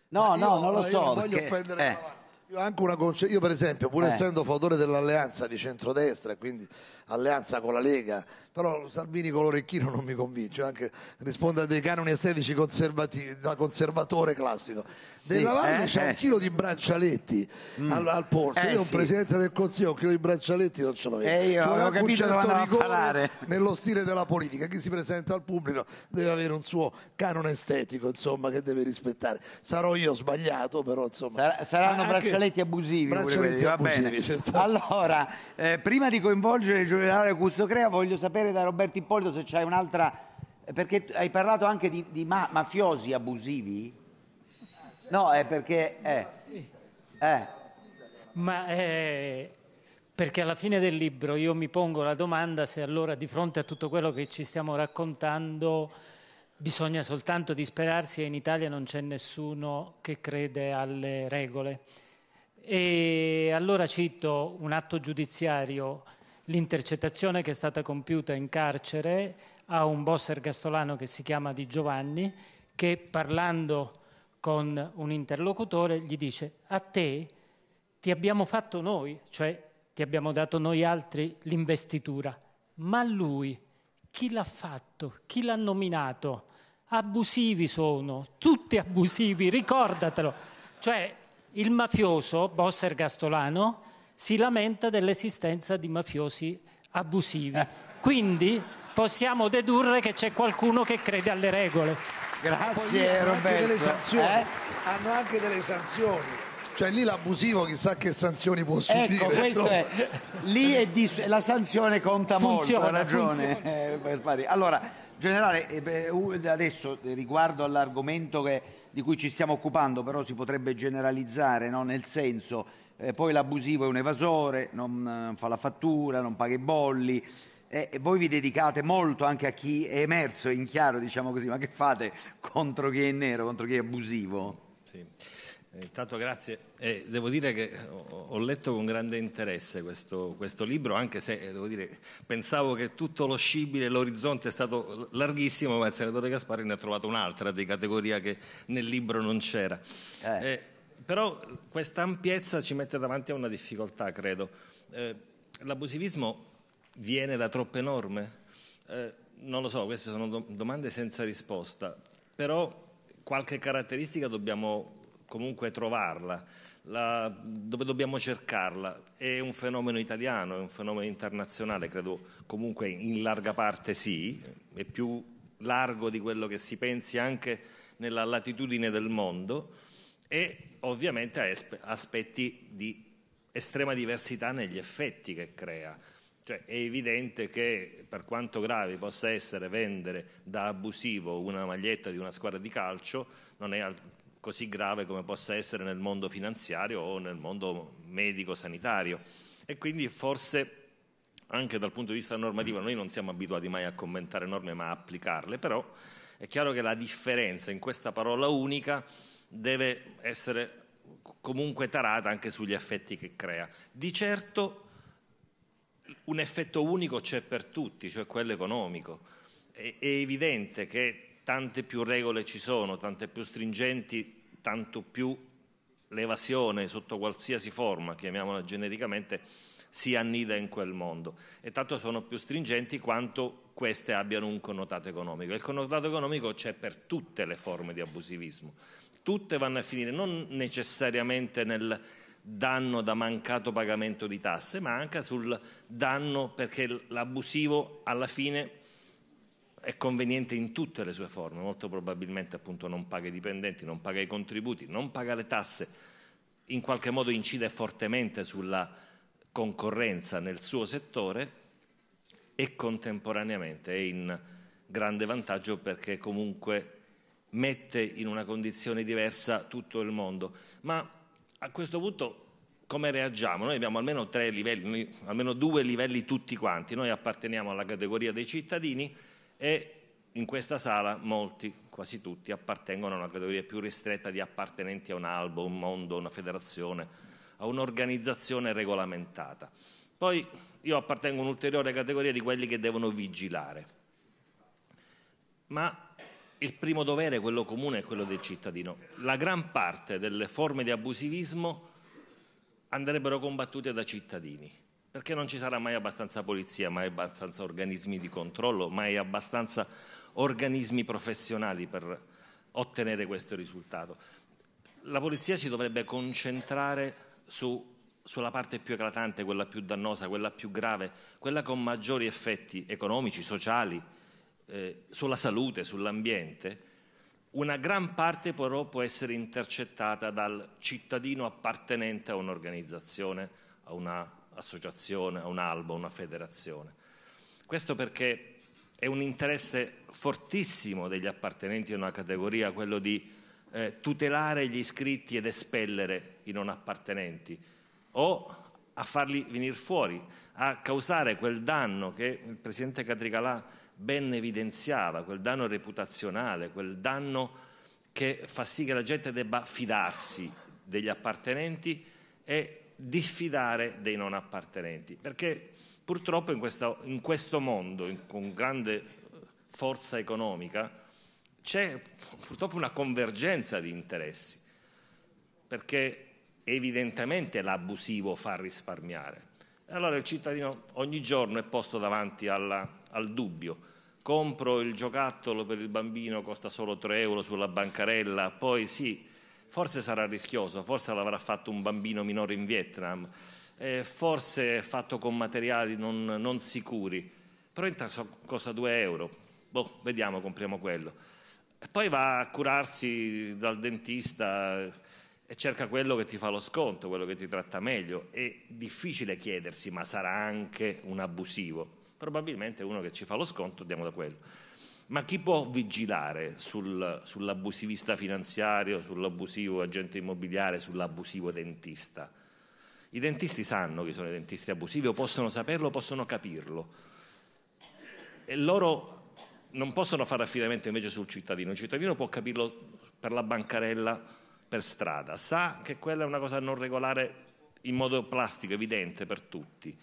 No, no, non lo so. Non voglio perché, offendere eh. Io, anche una conce- io per esempio, pur eh. essendo fautore dell'alleanza di centrodestra, quindi alleanza con la Lega, però Salvini con l'orecchino non mi convince, anche risponde a dei canoni estetici conservativi da conservatore classico. Della sì, Valle eh, c'è eh. un chilo di braccialetti mm. al, al porto. Eh, io, sì. un presidente del consiglio, un chilo di braccialetti non ce l'avevo. Eh, io Ci ho un certo rigore nello stile della politica. Chi si presenta al pubblico deve avere un suo canone estetico, insomma, che deve rispettare. Sarò io sbagliato, però insomma. saranno anche braccialetti abusivi. Braccialetti abusivi certo. Allora, eh, prima di coinvolgere il generale Crea voglio sapere sapere da Roberto Ippolito se c'è un'altra... Perché hai parlato anche di, di ma mafiosi abusivi? No, è perché... Eh, eh. Ma eh, perché alla fine del libro io mi pongo la domanda se allora di fronte a tutto quello che ci stiamo raccontando bisogna soltanto disperarsi e in Italia non c'è nessuno che crede alle regole. E allora cito un atto giudiziario l'intercettazione che è stata compiuta in carcere a un boss ergastolano che si chiama Di Giovanni, che parlando con un interlocutore gli dice a te ti abbiamo fatto noi, cioè ti abbiamo dato noi altri l'investitura, ma lui chi l'ha fatto, chi l'ha nominato? Abusivi sono, tutti abusivi, ricordatelo. Cioè il mafioso, boss ergastolano, si lamenta dell'esistenza di mafiosi abusivi. Quindi possiamo dedurre che c'è qualcuno che crede alle regole. Grazie hanno Roberto. Anche eh? Hanno anche delle sanzioni. Cioè lì l'abusivo chissà che sanzioni può ecco, subire. Ecco, è, lì è di, la sanzione conta funziona, molto, ha ragione. Funziona. Eh, allora, generale, eh, adesso eh, riguardo all'argomento che, di cui ci stiamo occupando, però si potrebbe generalizzare, no? nel senso eh, poi l'abusivo è un evasore, non eh, fa la fattura, non paga i bolli. Eh, e voi vi dedicate molto anche a chi è emerso in chiaro, diciamo così, ma che fate contro chi è nero, contro chi è abusivo? Sì. Eh, intanto grazie, eh, devo dire che ho, letto con grande interesse questo, questo libro, anche se eh, dire, pensavo che tutto lo scibile, l'orizzonte è stato larghissimo, ma il senatore Gasparri ne ha trovato un'altra di categoria che nel libro non c'era. Eh. eh però questa ampiezza ci mette davanti a una difficoltà, credo. Eh, l'abusivismo viene da troppe norme? Eh, non lo so, queste sono domande senza risposta, però qualche caratteristica dobbiamo comunque trovarla, la, dove dobbiamo cercarla. È un fenomeno italiano, è un fenomeno internazionale, credo comunque in larga parte sì, è più largo di quello che si pensi anche nella latitudine del mondo e ovviamente ha aspetti di estrema diversità negli effetti che crea. Cioè, è evidente che per quanto grave possa essere vendere da abusivo una maglietta di una squadra di calcio, non è così grave come possa essere nel mondo finanziario o nel mondo medico-sanitario. E quindi forse anche dal punto di vista normativo noi non siamo abituati mai a commentare norme ma a applicarle, però è chiaro che la differenza in questa parola unica deve essere comunque tarata anche sugli effetti che crea. Di certo un effetto unico c'è per tutti, cioè quello economico. È, è evidente che tante più regole ci sono, tante più stringenti, tanto più l'evasione sotto qualsiasi forma, chiamiamola genericamente, si annida in quel mondo e tanto sono più stringenti quanto queste abbiano un connotato economico. Il connotato economico c'è per tutte le forme di abusivismo tutte vanno a finire non necessariamente nel danno da mancato pagamento di tasse, ma anche sul danno perché l'abusivo alla fine è conveniente in tutte le sue forme, molto probabilmente appunto non paga i dipendenti, non paga i contributi, non paga le tasse, in qualche modo incide fortemente sulla concorrenza nel suo settore e contemporaneamente è in grande vantaggio perché comunque mette in una condizione diversa tutto il mondo. Ma a questo punto come reagiamo? Noi abbiamo almeno tre livelli, almeno due livelli tutti quanti, noi apparteniamo alla categoria dei cittadini e in questa sala molti, quasi tutti, appartengono a una categoria più ristretta di appartenenti a un albo, un mondo, una federazione, a un'organizzazione regolamentata. Poi io appartengo a un'ulteriore categoria di quelli che devono vigilare. Ma il primo dovere, quello comune, è quello del cittadino. La gran parte delle forme di abusivismo andrebbero combattute da cittadini, perché non ci sarà mai abbastanza polizia, mai abbastanza organismi di controllo, mai abbastanza organismi professionali per ottenere questo risultato. La polizia si dovrebbe concentrare su sulla parte più eclatante, quella più dannosa, quella più grave, quella con maggiori effetti economici, sociali, eh, sulla salute, sull'ambiente, una gran parte però può essere intercettata dal cittadino appartenente a un'organizzazione, a un'associazione, a un albo, a una federazione. Questo perché è un interesse fortissimo degli appartenenti a una categoria quello di eh, tutelare gli iscritti ed espellere i non appartenenti o a farli venire fuori, a causare quel danno che il Presidente Catricalà ben evidenziava, quel danno reputazionale, quel danno che fa sì che la gente debba fidarsi degli appartenenti e diffidare dei non appartenenti. Perché purtroppo in, questa, in questo mondo, in, con grande forza economica, c'è purtroppo una convergenza di interessi, perché evidentemente l'abusivo fa risparmiare. E allora il cittadino ogni giorno è posto davanti alla al dubbio. Compro il giocattolo per il bambino, costa solo 3 euro sulla bancarella, poi sì, forse sarà rischioso, forse l'avrà fatto un bambino minore in Vietnam, eh, forse è fatto con materiali non, non sicuri, però intanto costa 2 euro, boh, vediamo, compriamo quello. E poi va a curarsi dal dentista e cerca quello che ti fa lo sconto, quello che ti tratta meglio. È difficile chiedersi, ma sarà anche un abusivo probabilmente uno che ci fa lo sconto andiamo da quello. Ma chi può vigilare sul, sull'abusivista finanziario, sull'abusivo agente immobiliare, sull'abusivo dentista? I dentisti sanno che sono i dentisti abusivi o possono saperlo, possono capirlo. E loro non possono fare affidamento invece sul cittadino. Il cittadino può capirlo per la bancarella, per strada. Sa che quella è una cosa non regolare in modo plastico, evidente per tutti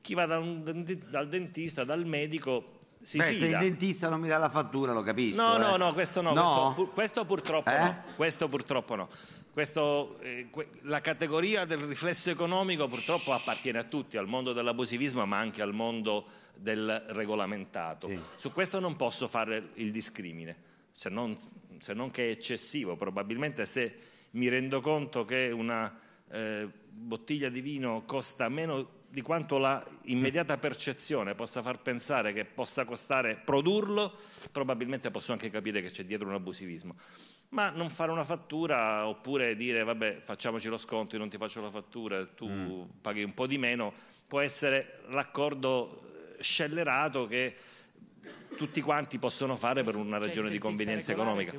chi va da un, dal dentista, dal medico, si Beh, fida. se il dentista non mi dà la fattura lo capisco. No, eh. no, no, questo no, no? Questo, questo, purtroppo eh? no, questo, purtroppo no. Questo, eh, que- la categoria del riflesso economico purtroppo appartiene a tutti, al mondo dell'abusivismo ma anche al mondo del regolamentato. Sì. Su questo non posso fare il discrimine, se non, se non, che è eccessivo. Probabilmente se mi rendo conto che una eh, bottiglia di vino costa meno di quanto la immediata percezione possa far pensare che possa costare produrlo, probabilmente posso anche capire che c'è dietro un abusivismo. Ma non fare una fattura oppure dire vabbè facciamoci lo sconto, io non ti faccio la fattura, tu mm. paghi un po' di meno, può essere l'accordo eh, scellerato che tutti quanti possono fare per una ragione di cioè, convenienza economica.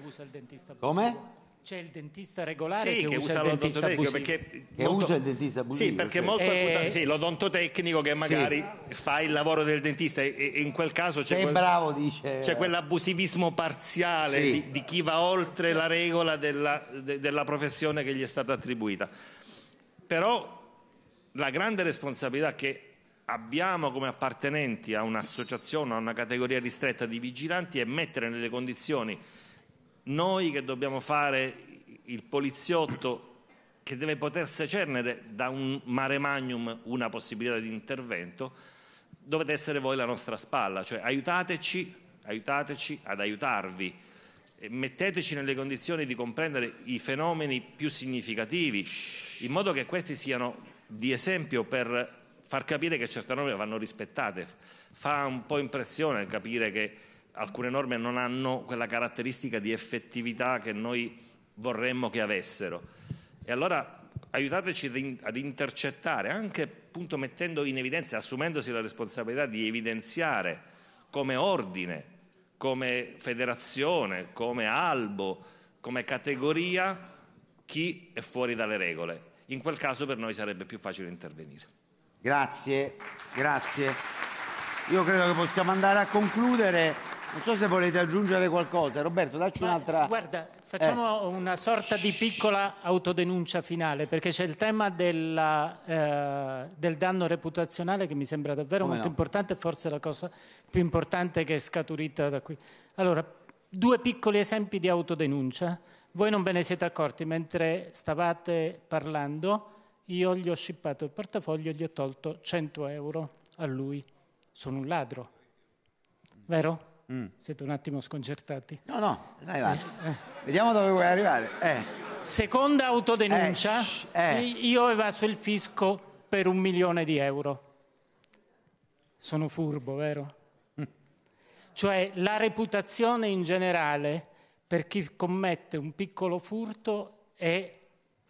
Come? c'è il dentista regolare sì, che, che usa, il dentista Perché che molto, usa il dentista abusivo. Sì, perché sì. molto eh, e... sì, l'odontotecnico che magari sì. fa il lavoro del dentista e, e in quel caso c'è, quel, bravo, c'è quell'abusivismo parziale di, di, chi va oltre la regola della, de, della professione che gli è stata attribuita. Però la grande responsabilità che abbiamo come appartenenti a un'associazione, a una categoria ristretta di vigilanti è mettere nelle condizioni noi che dobbiamo fare il poliziotto che deve poter secernere da un mare magnum una possibilità di intervento, dovete essere voi la nostra spalla, cioè aiutateci, aiutateci ad aiutarvi, metteteci nelle condizioni di comprendere i fenomeni più significativi, in modo che questi siano di esempio per far capire che certe norme vanno rispettate. Fa un po' impressione capire che alcune norme non hanno quella caratteristica di effettività che noi vorremmo che avessero. E allora aiutateci ad intercettare, anche appunto mettendo in evidenza, assumendosi la responsabilità di evidenziare come ordine, come federazione, come albo, come categoria chi è fuori dalle regole. In quel caso per noi sarebbe più facile intervenire. Grazie, grazie. Io credo che possiamo andare a concludere. Non so se volete aggiungere qualcosa, Roberto, dacci Ma, un'altra. Guarda, facciamo eh. una sorta di piccola autodenuncia finale, perché c'è il tema della, eh, del danno reputazionale che mi sembra davvero Come molto no? importante, forse la cosa più importante che è scaturita da qui. Allora, due piccoli esempi di autodenuncia. Voi non ve ne siete accorti, mentre stavate parlando, io gli ho scippato il portafoglio e gli ho tolto 100 euro a lui. Sono un ladro, vero? Mm. Siete un attimo sconcertati? No, no, dai avanti. Eh, eh. Vediamo dove vuoi arrivare. Eh. Seconda autodenuncia, eh. eh. io ho evaso il fisco per un milione di euro. Sono furbo, vero? Mm. Cioè la reputazione in generale per chi commette un piccolo furto è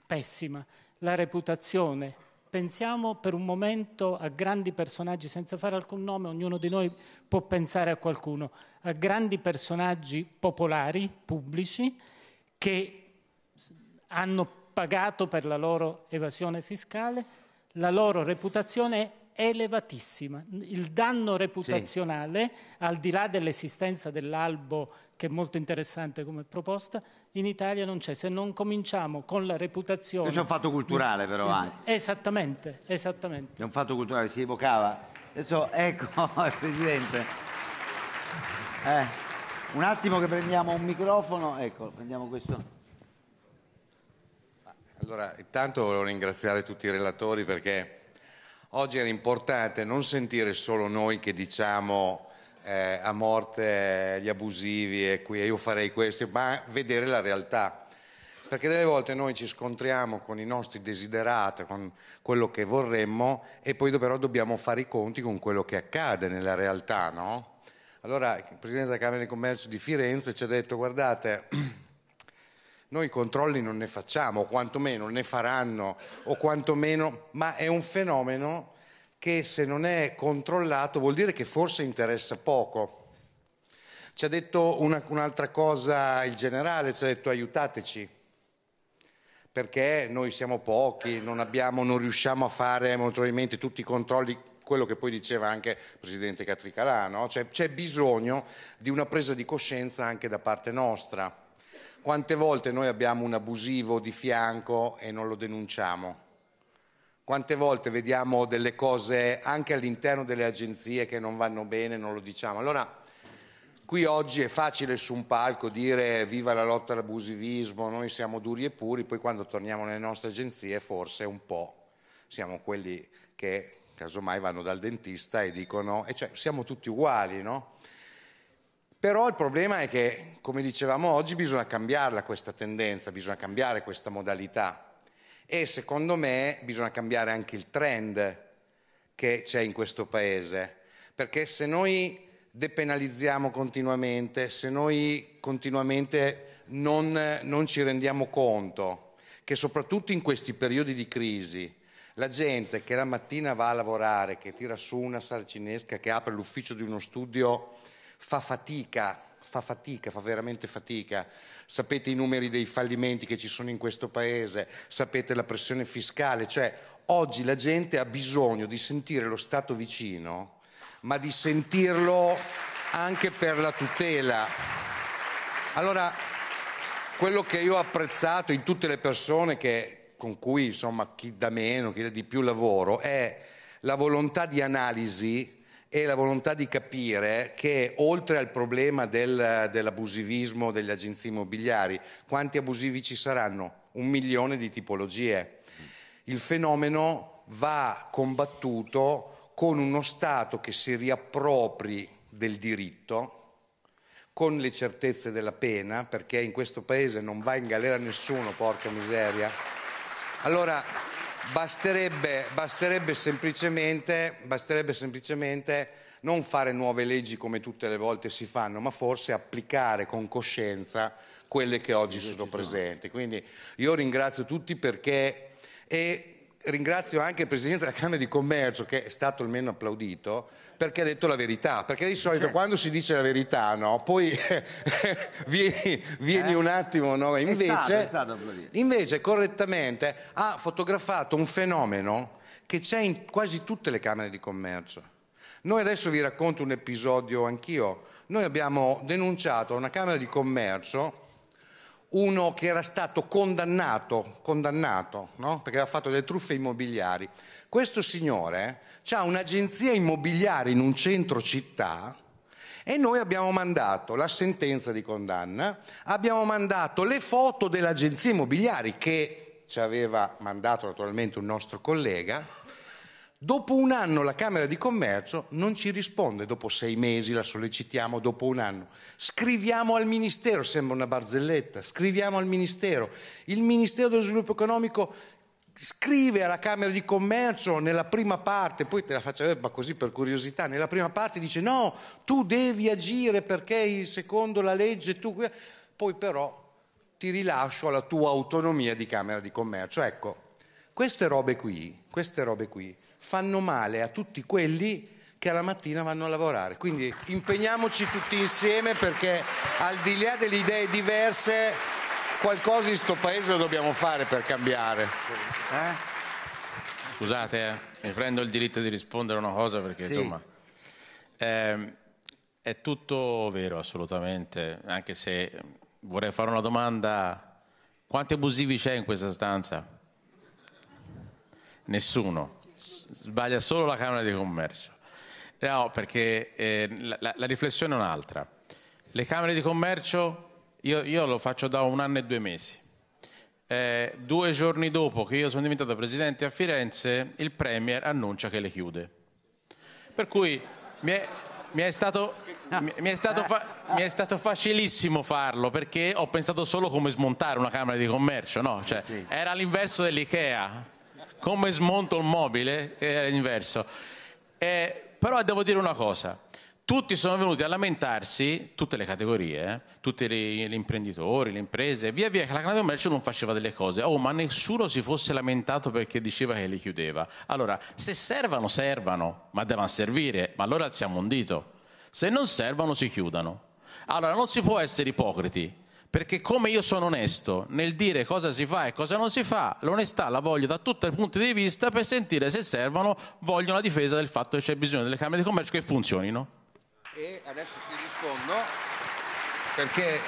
pessima. La reputazione Pensiamo per un momento a grandi personaggi, senza fare alcun nome, ognuno di noi può pensare a qualcuno, a grandi personaggi popolari, pubblici, che hanno pagato per la loro evasione fiscale, la loro reputazione è elevatissima. Il danno reputazionale, sì. al di là dell'esistenza dell'albo, che è molto interessante come proposta, in Italia non c'è. Se non cominciamo con la reputazione... Questo È un fatto culturale però anche. Esattamente, esattamente. È un fatto culturale, si evocava. Adesso ecco, Presidente. Eh, un attimo che prendiamo un microfono, ecco, prendiamo questo. Allora, intanto volevo ringraziare tutti i relatori perché Oggi era importante non sentire solo noi che diciamo eh, a morte gli abusivi e qui, io farei questo, ma vedere la realtà. Perché delle volte noi ci scontriamo con i nostri desiderati, con quello che vorremmo e poi però dobbiamo fare i conti con quello che accade nella realtà, no? Allora il Presidente della Camera di Commercio di Firenze ci ha detto guardate Noi controlli non ne facciamo, o quantomeno ne faranno, o quantomeno, ma è un fenomeno che se non è controllato vuol dire che forse interessa poco. Ci ha detto una, un'altra cosa il generale, ci ha detto aiutateci, perché noi siamo pochi, non, abbiamo, non riusciamo a fare probabilmente tutti i controlli quello che poi diceva anche il presidente Catricalà, no? cioè, c'è bisogno di una presa di coscienza anche da parte nostra. Quante volte noi abbiamo un abusivo di fianco e non lo denunciamo? Quante volte vediamo delle cose anche all'interno delle agenzie che non vanno bene, e non lo diciamo? Allora, qui oggi è facile su un palco dire viva la lotta all'abusivismo, noi siamo duri e puri, poi quando torniamo nelle nostre agenzie forse un po' siamo quelli che casomai vanno dal dentista e dicono, e eh, cioè siamo tutti uguali, no? Però il problema è che, come dicevamo oggi, bisogna cambiarla questa tendenza, bisogna cambiare questa modalità e secondo me bisogna cambiare anche il trend che c'è in questo paese, perché se noi depenalizziamo continuamente, se noi continuamente non, non ci rendiamo conto che soprattutto in questi periodi di crisi la gente che la mattina va a lavorare, che tira su una saracinesca, che apre l'ufficio di uno studio fa fatica fa fatica, fa veramente fatica. Sapete i numeri dei fallimenti che ci sono in questo paese, sapete la pressione fiscale, cioè oggi la gente ha bisogno di sentire lo Stato vicino, ma di sentirlo anche per la tutela. Allora, quello che io ho apprezzato in tutte le persone che, con cui, insomma, chi da meno, chi da di più lavoro, è la volontà di analisi e la volontà di capire che oltre al problema del, dell'abusivismo degli agenzi immobiliari, quanti abusivi ci saranno? Un milione di tipologie. Il fenomeno va combattuto con uno Stato che si riappropri del diritto, con le certezze della pena, perché in questo paese non va in galera nessuno, porca miseria. Allora, Basterebbe, basterebbe, semplicemente, basterebbe, semplicemente, non fare nuove leggi come tutte le volte si fanno, ma forse applicare con coscienza quelle che oggi sono presenti. Quindi io ringrazio tutti perché e ringrazio anche il Presidente della Camera di Commercio che è stato almeno applaudito perché ha detto la verità, perché di solito certo. quando si dice la verità, no, poi vieni, vieni eh? un attimo, no? invece, è stato, è stato invece correttamente ha fotografato un fenomeno che c'è in quasi tutte le Camere di Commercio. Noi adesso vi racconto un episodio anch'io. Noi abbiamo denunciato a una Camera di Commercio uno che era stato condannato, condannato no? perché aveva fatto delle truffe immobiliari. Questo signore eh, ha un'agenzia immobiliare in un centro città e noi abbiamo mandato la sentenza di condanna, abbiamo mandato le foto dell'agenzia immobiliare che ci aveva mandato naturalmente un nostro collega Dopo un anno la Camera di Commercio non ci risponde, dopo sei mesi la sollecitiamo, dopo un anno. Scriviamo al Ministero, sembra una barzelletta, scriviamo al Ministero. Il Ministero dello Sviluppo Economico scrive alla Camera di Commercio nella prima parte, poi te la faccio vedere, eh, ma così per curiosità, nella prima parte dice no, tu devi agire perché secondo la legge tu... Poi però ti rilascio alla tua autonomia di Camera di Commercio. Ecco, queste robe qui, queste robe qui fanno male a tutti quelli che alla mattina vanno a lavorare. Quindi impegniamoci tutti insieme perché al di là delle idee diverse qualcosa in questo paese lo dobbiamo fare per cambiare. Eh? Scusate, eh, mi prendo il diritto di rispondere a una cosa perché sì. insomma... Eh, è tutto vero, assolutamente, anche se vorrei fare una domanda. Quanti abusivi c'è in questa stanza? Nessuno sbaglia solo la Camera di Commercio. No, perché eh, la, la, riflessione è un'altra. Le Camere di Commercio, io, io, lo faccio da un anno e due mesi. Eh, due giorni dopo che io sono diventato presidente a Firenze, il Premier annuncia che le chiude. Per cui mi è, mi è stato, mi, è stato fa, mi è stato facilissimo farlo perché ho pensato solo come smontare una Camera di Commercio, no? cioè, era l'inverso dell'IKEA come smonto un mobile era inverso. Eh, però devo dire una cosa, tutti sono venuti a lamentarsi, tutte le categorie, eh, tutti gli, gli imprenditori, le imprese, via via che la Canada Commercio non faceva delle cose. Oh, ma nessuno si fosse lamentato perché diceva che li chiudeva. Allora, se servono, servono, ma devono servire, ma allora alziamo un dito. Se non servono, si chiudano. Allora, non si può essere ipocriti. Perché come io sono onesto nel dire cosa si fa e cosa non si fa, l'onestà la voglio da tutti i punti di vista per sentire se servono, voglio la difesa del fatto che c'è bisogno delle Camere di Commercio che funzionino. E adesso ti rispondo perché,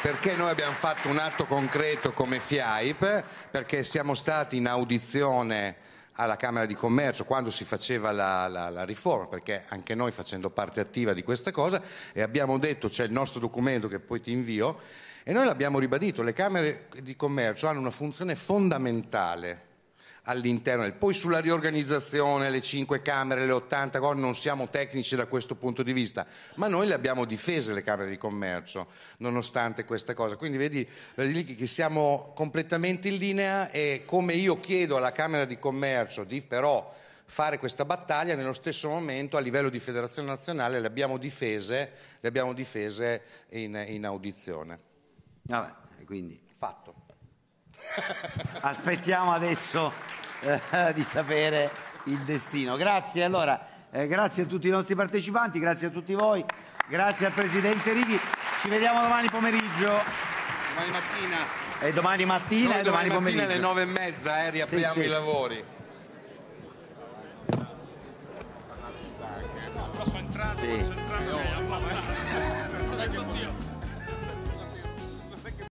perché noi abbiamo fatto un atto concreto come FIAIP, perché siamo stati in audizione alla Camera di Commercio quando si faceva la, la, la, riforma, perché anche noi facendo parte attiva di questa cosa e abbiamo detto c'è il nostro documento che poi ti invio e noi l'abbiamo ribadito, le Camere di Commercio hanno una funzione fondamentale all'interno. Poi sulla riorganizzazione, le cinque Camere, le 80 non siamo tecnici da questo punto di vista, ma noi le abbiamo difese le Camere di Commercio, nonostante questa cosa. Quindi vedi che siamo completamente in linea e come io chiedo alla Camera di Commercio di però fare questa battaglia, nello stesso momento a livello di Federazione Nazionale le abbiamo difese, le abbiamo difese in, in audizione. Vabbè, quindi... Fatto. Aspettiamo adesso di sapere il destino. Grazie allora, eh, grazie a tutti i nostri partecipanti, grazie a tutti voi, grazie al Presidente Righi. Ci vediamo domani pomeriggio. Domani mattina. E domani mattina e domani, domani pomeriggio. alle nove e mezza eh, riapriamo sì, sì. i lavori. Sì. Eh,